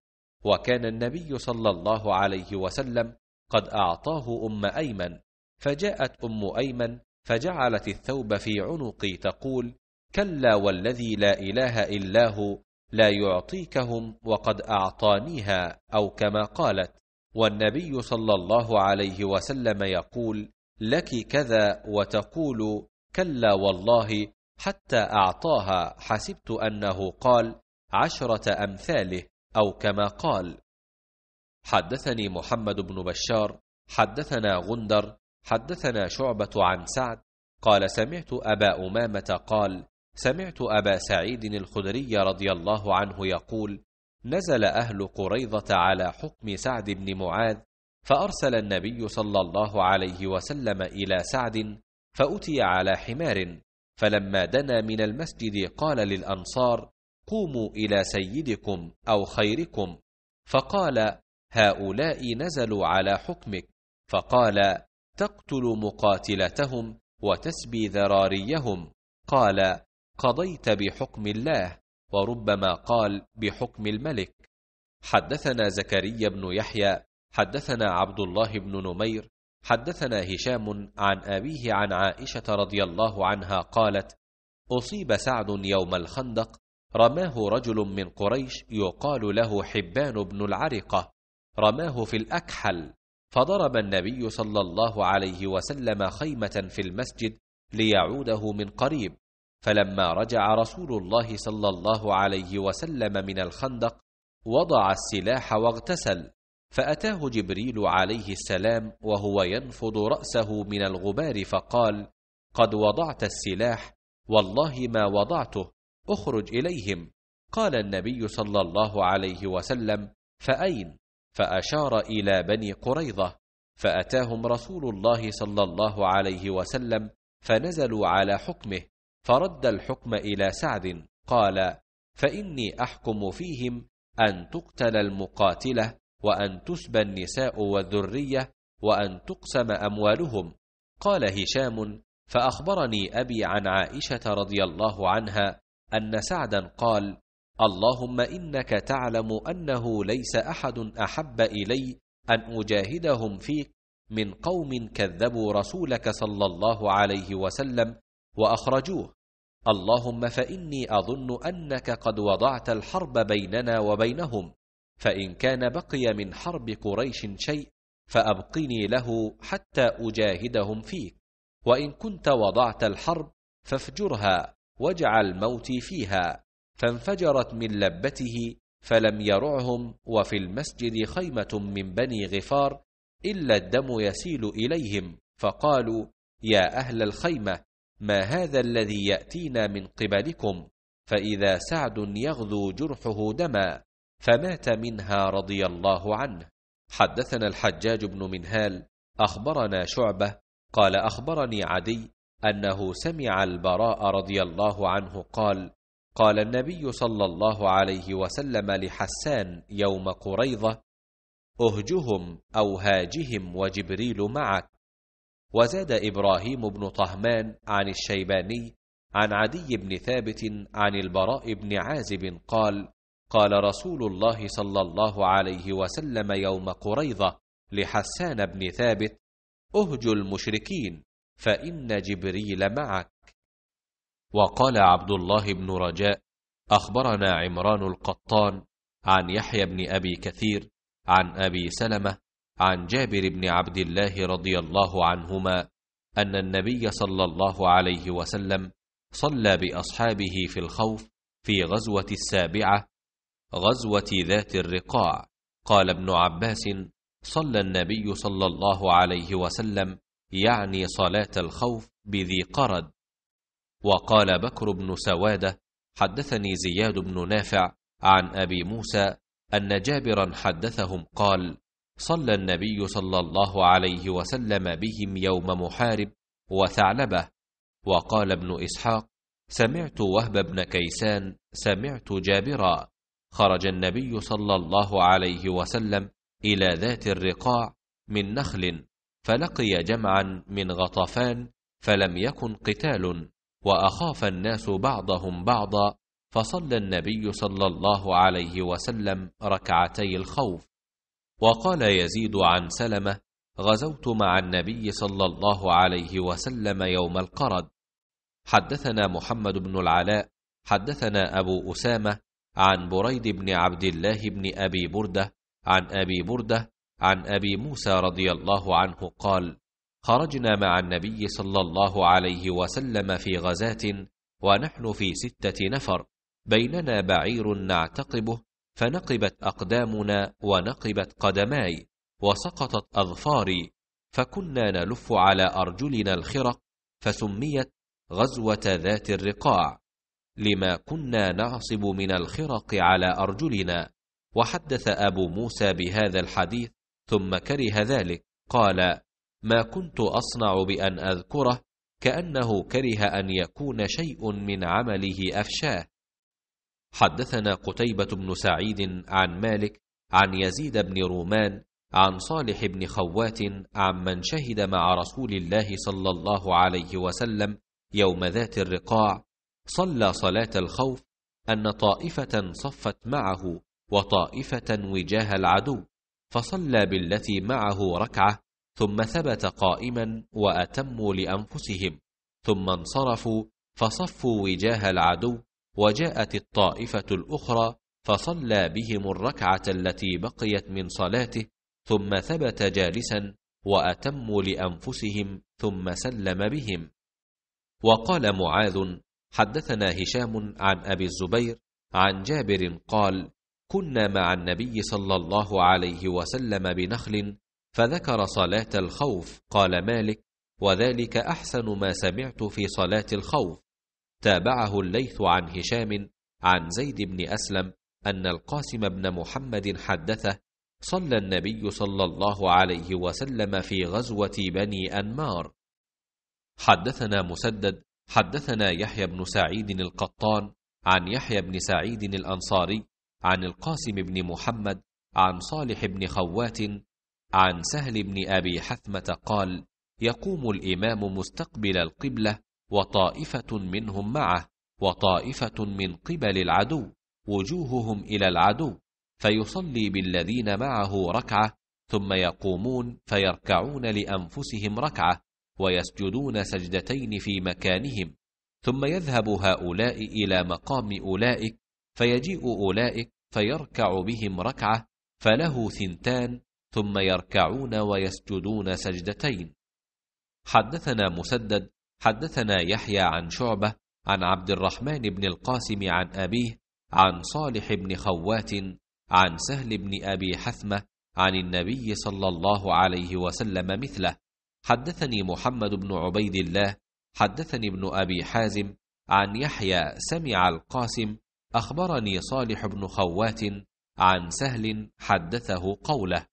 وكان النبي صلى الله عليه وسلم قد أعطاه أم أيمن فجاءت أم أيمن فجعلت الثوب في عنقي تقول كلا والذي لا إله إلا هو لا يعطيكهم وقد أعطانيها أو كما قالت والنبي صلى الله عليه وسلم يقول لك كذا وتقول كلا والله حتى اعطاها حسبت انه قال عشره امثاله او كما قال حدثني محمد بن بشار حدثنا غندر حدثنا شعبه عن سعد قال سمعت ابا امامه قال سمعت ابا سعيد الخدري رضي الله عنه يقول نزل أهل قريضة على حكم سعد بن معاذ فأرسل النبي صلى الله عليه وسلم إلى سعد فأتي على حمار فلما دنا من المسجد قال للأنصار قوموا إلى سيدكم أو خيركم فقال هؤلاء نزلوا على حكمك فقال تقتل مقاتلتهم وتسبي ذراريهم قال قضيت بحكم الله وربما قال بحكم الملك حدثنا زكريا بن يحيى حدثنا عبد الله بن نمير حدثنا هشام عن أبيه عن عائشة رضي الله عنها قالت أصيب سعد يوم الخندق رماه رجل من قريش يقال له حبان بن العرقة رماه في الأكحل فضرب النبي صلى الله عليه وسلم خيمة في المسجد ليعوده من قريب فلما رجع رسول الله صلى الله عليه وسلم من الخندق وضع السلاح واغتسل فاتاه جبريل عليه السلام وهو ينفض راسه من الغبار فقال قد وضعت السلاح والله ما وضعته اخرج اليهم قال النبي صلى الله عليه وسلم فاين فاشار الى بني قريظه فاتاهم رسول الله صلى الله عليه وسلم فنزلوا على حكمه فرد الحكم إلى سعد قال فإني أحكم فيهم أن تقتل المقاتلة وأن تسبى النساء والذرية وأن تقسم أموالهم قال هشام فأخبرني أبي عن عائشة رضي الله عنها أن سعدا قال اللهم إنك تعلم أنه ليس أحد أحب إلي أن أجاهدهم فيك من قوم كذبوا رسولك صلى الله عليه وسلم واخرجوه اللهم فاني اظن انك قد وضعت الحرب بيننا وبينهم فان كان بقي من حرب قريش شيء فابقني له حتى اجاهدهم فيك وان كنت وضعت الحرب فافجرها واجعل موتي فيها فانفجرت من لبته فلم يرعهم وفي المسجد خيمه من بني غفار الا الدم يسيل اليهم فقالوا يا اهل الخيمه ما هذا الذي يأتينا من قبلكم فإذا سعد يغذو جرحه دما فمات منها رضي الله عنه حدثنا الحجاج بن منهال أخبرنا شعبة قال أخبرني عدي أنه سمع البراء رضي الله عنه قال قال النبي صلى الله عليه وسلم لحسان يوم قريضة أهجهم أو هاجهم وجبريل معك وزاد إبراهيم بن طهمان عن الشيباني عن عدي بن ثابت عن البراء بن عازب قال قال رسول الله صلى الله عليه وسلم يوم قريظة لحسان بن ثابت أهج المشركين فإن جبريل معك وقال عبد الله بن رجاء أخبرنا عمران القطان عن يحيى بن أبي كثير عن أبي سلمة عن جابر بن عبد الله رضي الله عنهما ان النبي صلى الله عليه وسلم صلى باصحابه في الخوف في غزوه السابعه غزوه ذات الرقاع قال ابن عباس صلى النبي صلى الله عليه وسلم يعني صلاه الخوف بذي قرد وقال بكر بن سواده حدثني زياد بن نافع عن ابي موسى ان جابرا حدثهم قال صلى النبي صلى الله عليه وسلم بهم يوم محارب وثعلبه وقال ابن اسحاق سمعت وهب بن كيسان سمعت جابرا خرج النبي صلى الله عليه وسلم الى ذات الرقاع من نخل فلقي جمعا من غطفان فلم يكن قتال واخاف الناس بعضهم بعضا فصلى النبي صلى الله عليه وسلم ركعتي الخوف وقال يزيد عن سلمة غزوت مع النبي صلى الله عليه وسلم يوم القرد حدثنا محمد بن العلاء حدثنا أبو أسامة عن بريد بن عبد الله بن أبي بردة عن أبي بردة عن أبي موسى رضي الله عنه قال خرجنا مع النبي صلى الله عليه وسلم في غزاة ونحن في ستة نفر بيننا بعير نعتقبه فنقبت أقدامنا ونقبت قدماي وسقطت أظفاري فكنا نلف على أرجلنا الخرق فسميت غزوة ذات الرقاع لما كنا نعصب من الخرق على أرجلنا وحدث أبو موسى بهذا الحديث ثم كره ذلك قال ما كنت أصنع بأن أذكره كأنه كره أن يكون شيء من عمله أفشاه حدثنا قتيبة بن سعيد عن مالك عن يزيد بن رومان عن صالح بن خوات عن من شهد مع رسول الله صلى الله عليه وسلم يوم ذات الرقاع صلى صلاة الخوف أن طائفة صفت معه وطائفة وجاه العدو فصلى بالتي معه ركعة ثم ثبت قائما وأتموا لأنفسهم ثم انصرفوا فصفوا وجاه العدو وجاءت الطائفة الأخرى فصلى بهم الركعة التي بقيت من صلاته ثم ثبت جالسا وأتموا لأنفسهم ثم سلم بهم وقال معاذ حدثنا هشام عن أبي الزبير عن جابر قال كنا مع النبي صلى الله عليه وسلم بنخل فذكر صلاة الخوف قال مالك وذلك أحسن ما سمعت في صلاة الخوف تابعه الليث عن هشام عن زيد بن اسلم ان القاسم بن محمد حدثه صلى النبي صلى الله عليه وسلم في غزوه بني انمار حدثنا مسدد حدثنا يحيى بن سعيد القطان عن يحيى بن سعيد الانصاري عن القاسم بن محمد عن صالح بن خوات عن سهل بن ابي حثمه قال يقوم الامام مستقبل القبله وطائفه منهم معه وطائفه من قبل العدو وجوههم الى العدو فيصلي بالذين معه ركعه ثم يقومون فيركعون لانفسهم ركعه ويسجدون سجدتين في مكانهم ثم يذهب هؤلاء الى مقام اولئك فيجيء اولئك فيركع بهم ركعه فله ثنتان ثم يركعون ويسجدون سجدتين حدثنا مسدد حدثنا يحيى عن شعبة عن عبد الرحمن بن القاسم عن أبيه عن صالح بن خوات عن سهل بن أبي حثمة عن النبي صلى الله عليه وسلم مثله حدثني محمد بن عبيد الله حدثني ابن أبي حازم عن يحيى سمع القاسم أخبرني صالح بن خوات عن سهل حدثه قوله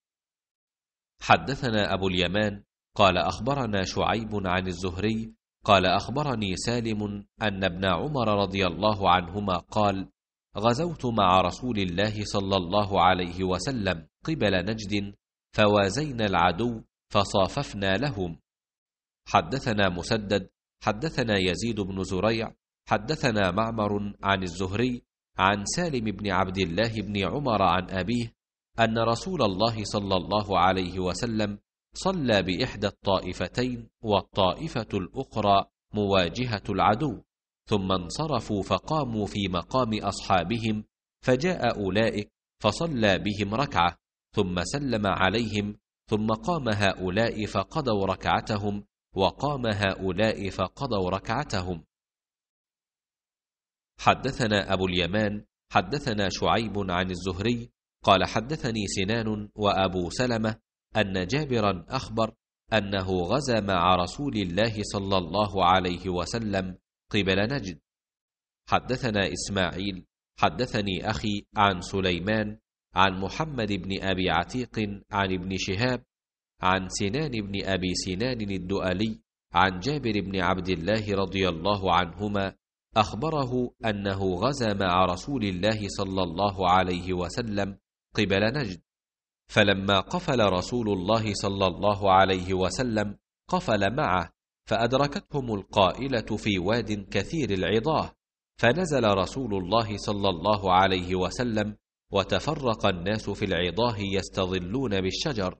حدثنا أبو اليمان قال أخبرنا شعيب عن الزهري قال اخبرني سالم ان ابن عمر رضي الله عنهما قال غزوت مع رسول الله صلى الله عليه وسلم قبل نجد فوازينا العدو فصاففنا لهم حدثنا مسدد حدثنا يزيد بن زريع حدثنا معمر عن الزهري عن سالم بن عبد الله بن عمر عن ابيه ان رسول الله صلى الله عليه وسلم صلى بإحدى الطائفتين والطائفة الأخرى مواجهة العدو ثم انصرفوا فقاموا في مقام أصحابهم فجاء أولئك فصلى بهم ركعة ثم سلم عليهم ثم قام هؤلاء فقضوا ركعتهم وقام هؤلاء فقضوا ركعتهم حدثنا أبو اليمان حدثنا شعيب عن الزهري قال حدثني سنان وأبو سلمة أن جابرا أخبر أنه غزا مع رسول الله صلى الله عليه وسلم قبل نجد حدثنا إسماعيل حدثني أخي عن سليمان عن محمد بن أبي عتيق عن ابن شهاب عن سنان بن أبي سنان الدؤلي عن جابر بن عبد الله رضي الله عنهما أخبره أنه غزا مع رسول الله صلى الله عليه وسلم قبل نجد فلما قفل رسول الله صلى الله عليه وسلم قفل معه فأدركتهم القائلة في واد كثير العضاه فنزل رسول الله صلى الله عليه وسلم وتفرق الناس في العضاه يستظلون بالشجر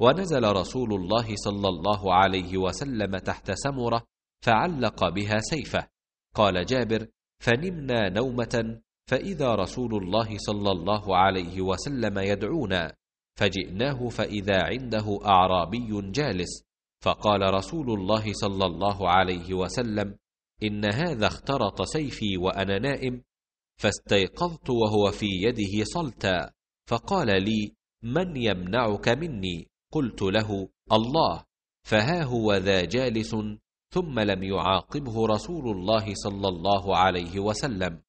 ونزل رسول الله صلى الله عليه وسلم تحت سمره فعلق بها سيفه قال جابر فنمنا نومه فاذا رسول الله صلى الله عليه وسلم يدعونا فجئناه فإذا عنده أعرابي جالس فقال رسول الله صلى الله عليه وسلم إن هذا اخترط سيفي وأنا نائم فاستيقظت وهو في يده صلتا فقال لي من يمنعك مني قلت له الله فها هو ذا جالس ثم لم يعاقبه رسول الله صلى الله عليه وسلم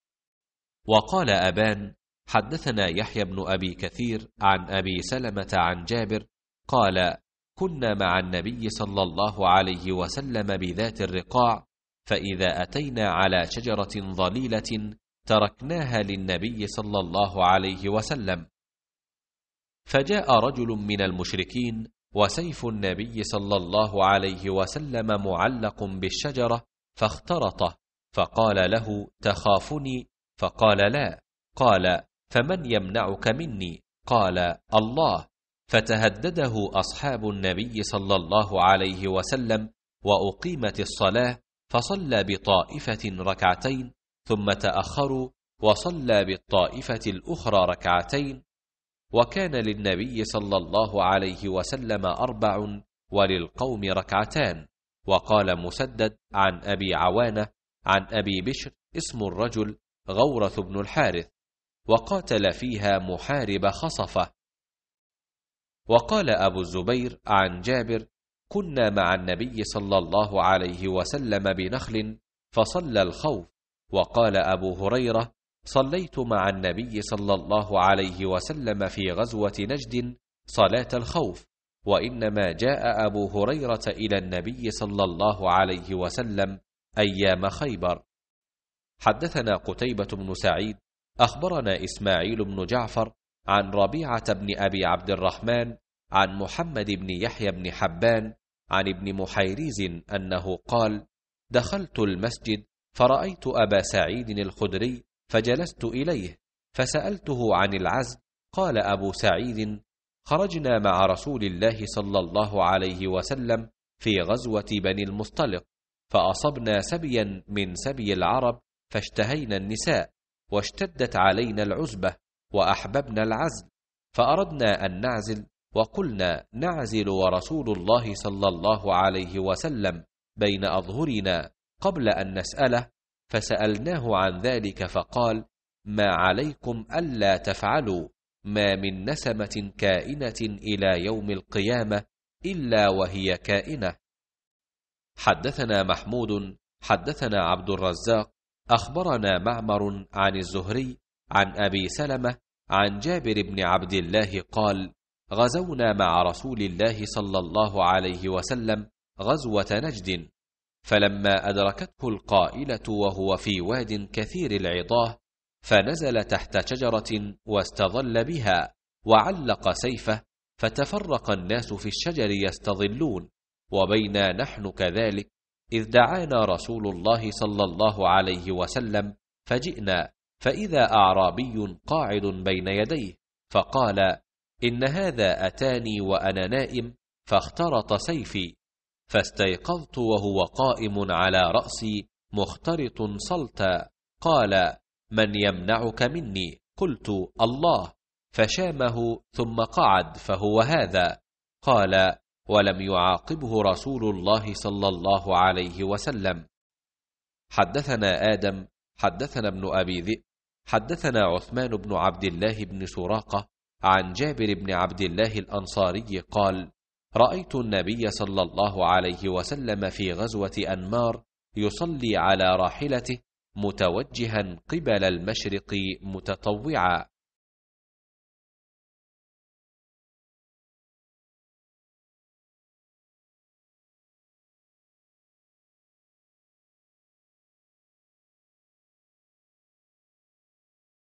وقال أبان حدثنا يحيى بن أبي كثير عن أبي سلمة عن جابر قال كنا مع النبي صلى الله عليه وسلم بذات الرقاع فإذا أتينا على شجرة ظليلة تركناها للنبي صلى الله عليه وسلم فجاء رجل من المشركين وسيف النبي صلى الله عليه وسلم معلق بالشجرة فاخترطه فقال له تخافني فقال لا قال فمن يمنعك مني قال الله فتهدده اصحاب النبي صلى الله عليه وسلم واقيمت الصلاه فصلى بطائفه ركعتين ثم تاخروا وصلى بالطائفه الاخرى ركعتين وكان للنبي صلى الله عليه وسلم اربع وللقوم ركعتان وقال مسدد عن ابي عوانه عن ابي بشر اسم الرجل غورث بن الحارث وقاتل فيها محارب خصفة وقال أبو الزبير عن جابر كنا مع النبي صلى الله عليه وسلم بنخل فصلى الخوف وقال أبو هريرة صليت مع النبي صلى الله عليه وسلم في غزوة نجد صلاة الخوف وإنما جاء أبو هريرة إلى النبي صلى الله عليه وسلم أيام خيبر حدثنا قتيبة بن سعيد أخبرنا إسماعيل بن جعفر عن ربيعة بن أبي عبد الرحمن عن محمد بن يحيى بن حبان عن ابن محيريز أنه قال: دخلت المسجد فرأيت أبا سعيد الخدري فجلست إليه فسألته عن العزم قال أبو سعيد: خرجنا مع رسول الله صلى الله عليه وسلم في غزوة بني المصطلق فأصبنا سبيا من سبي العرب فاشتهينا النساء واشتدت علينا العزبة وأحببنا العزل فأردنا أن نعزل وقلنا نعزل ورسول الله صلى الله عليه وسلم بين أظهرنا قبل أن نسأله فسألناه عن ذلك فقال ما عليكم ألا تفعلوا ما من نسمة كائنة إلى يوم القيامة إلا وهي كائنة حدثنا محمود حدثنا عبد الرزاق أخبرنا معمر عن الزهري عن أبي سلمة عن جابر بن عبد الله قال غزونا مع رسول الله صلى الله عليه وسلم غزوة نجد فلما أدركته القائلة وهو في واد كثير العضاه فنزل تحت شجرة واستظل بها وعلق سيفه فتفرق الناس في الشجر يستظلون وبينا نحن كذلك إذ دعانا رسول الله صلى الله عليه وسلم فجئنا فإذا أعرابي قاعد بين يديه فقال إن هذا أتاني وأنا نائم فاخترط سيفي فاستيقظت وهو قائم على رأسي مخترط صلتا قال من يمنعك مني قلت الله فشامه ثم قعد فهو هذا قال ولم يعاقبه رسول الله صلى الله عليه وسلم حدثنا آدم حدثنا ابن أبي ذئب حدثنا عثمان بن عبد الله بن سراقة عن جابر بن عبد الله الأنصاري قال رأيت النبي صلى الله عليه وسلم في غزوة أنمار يصلي على راحلته متوجها قبل المشرق متطوعا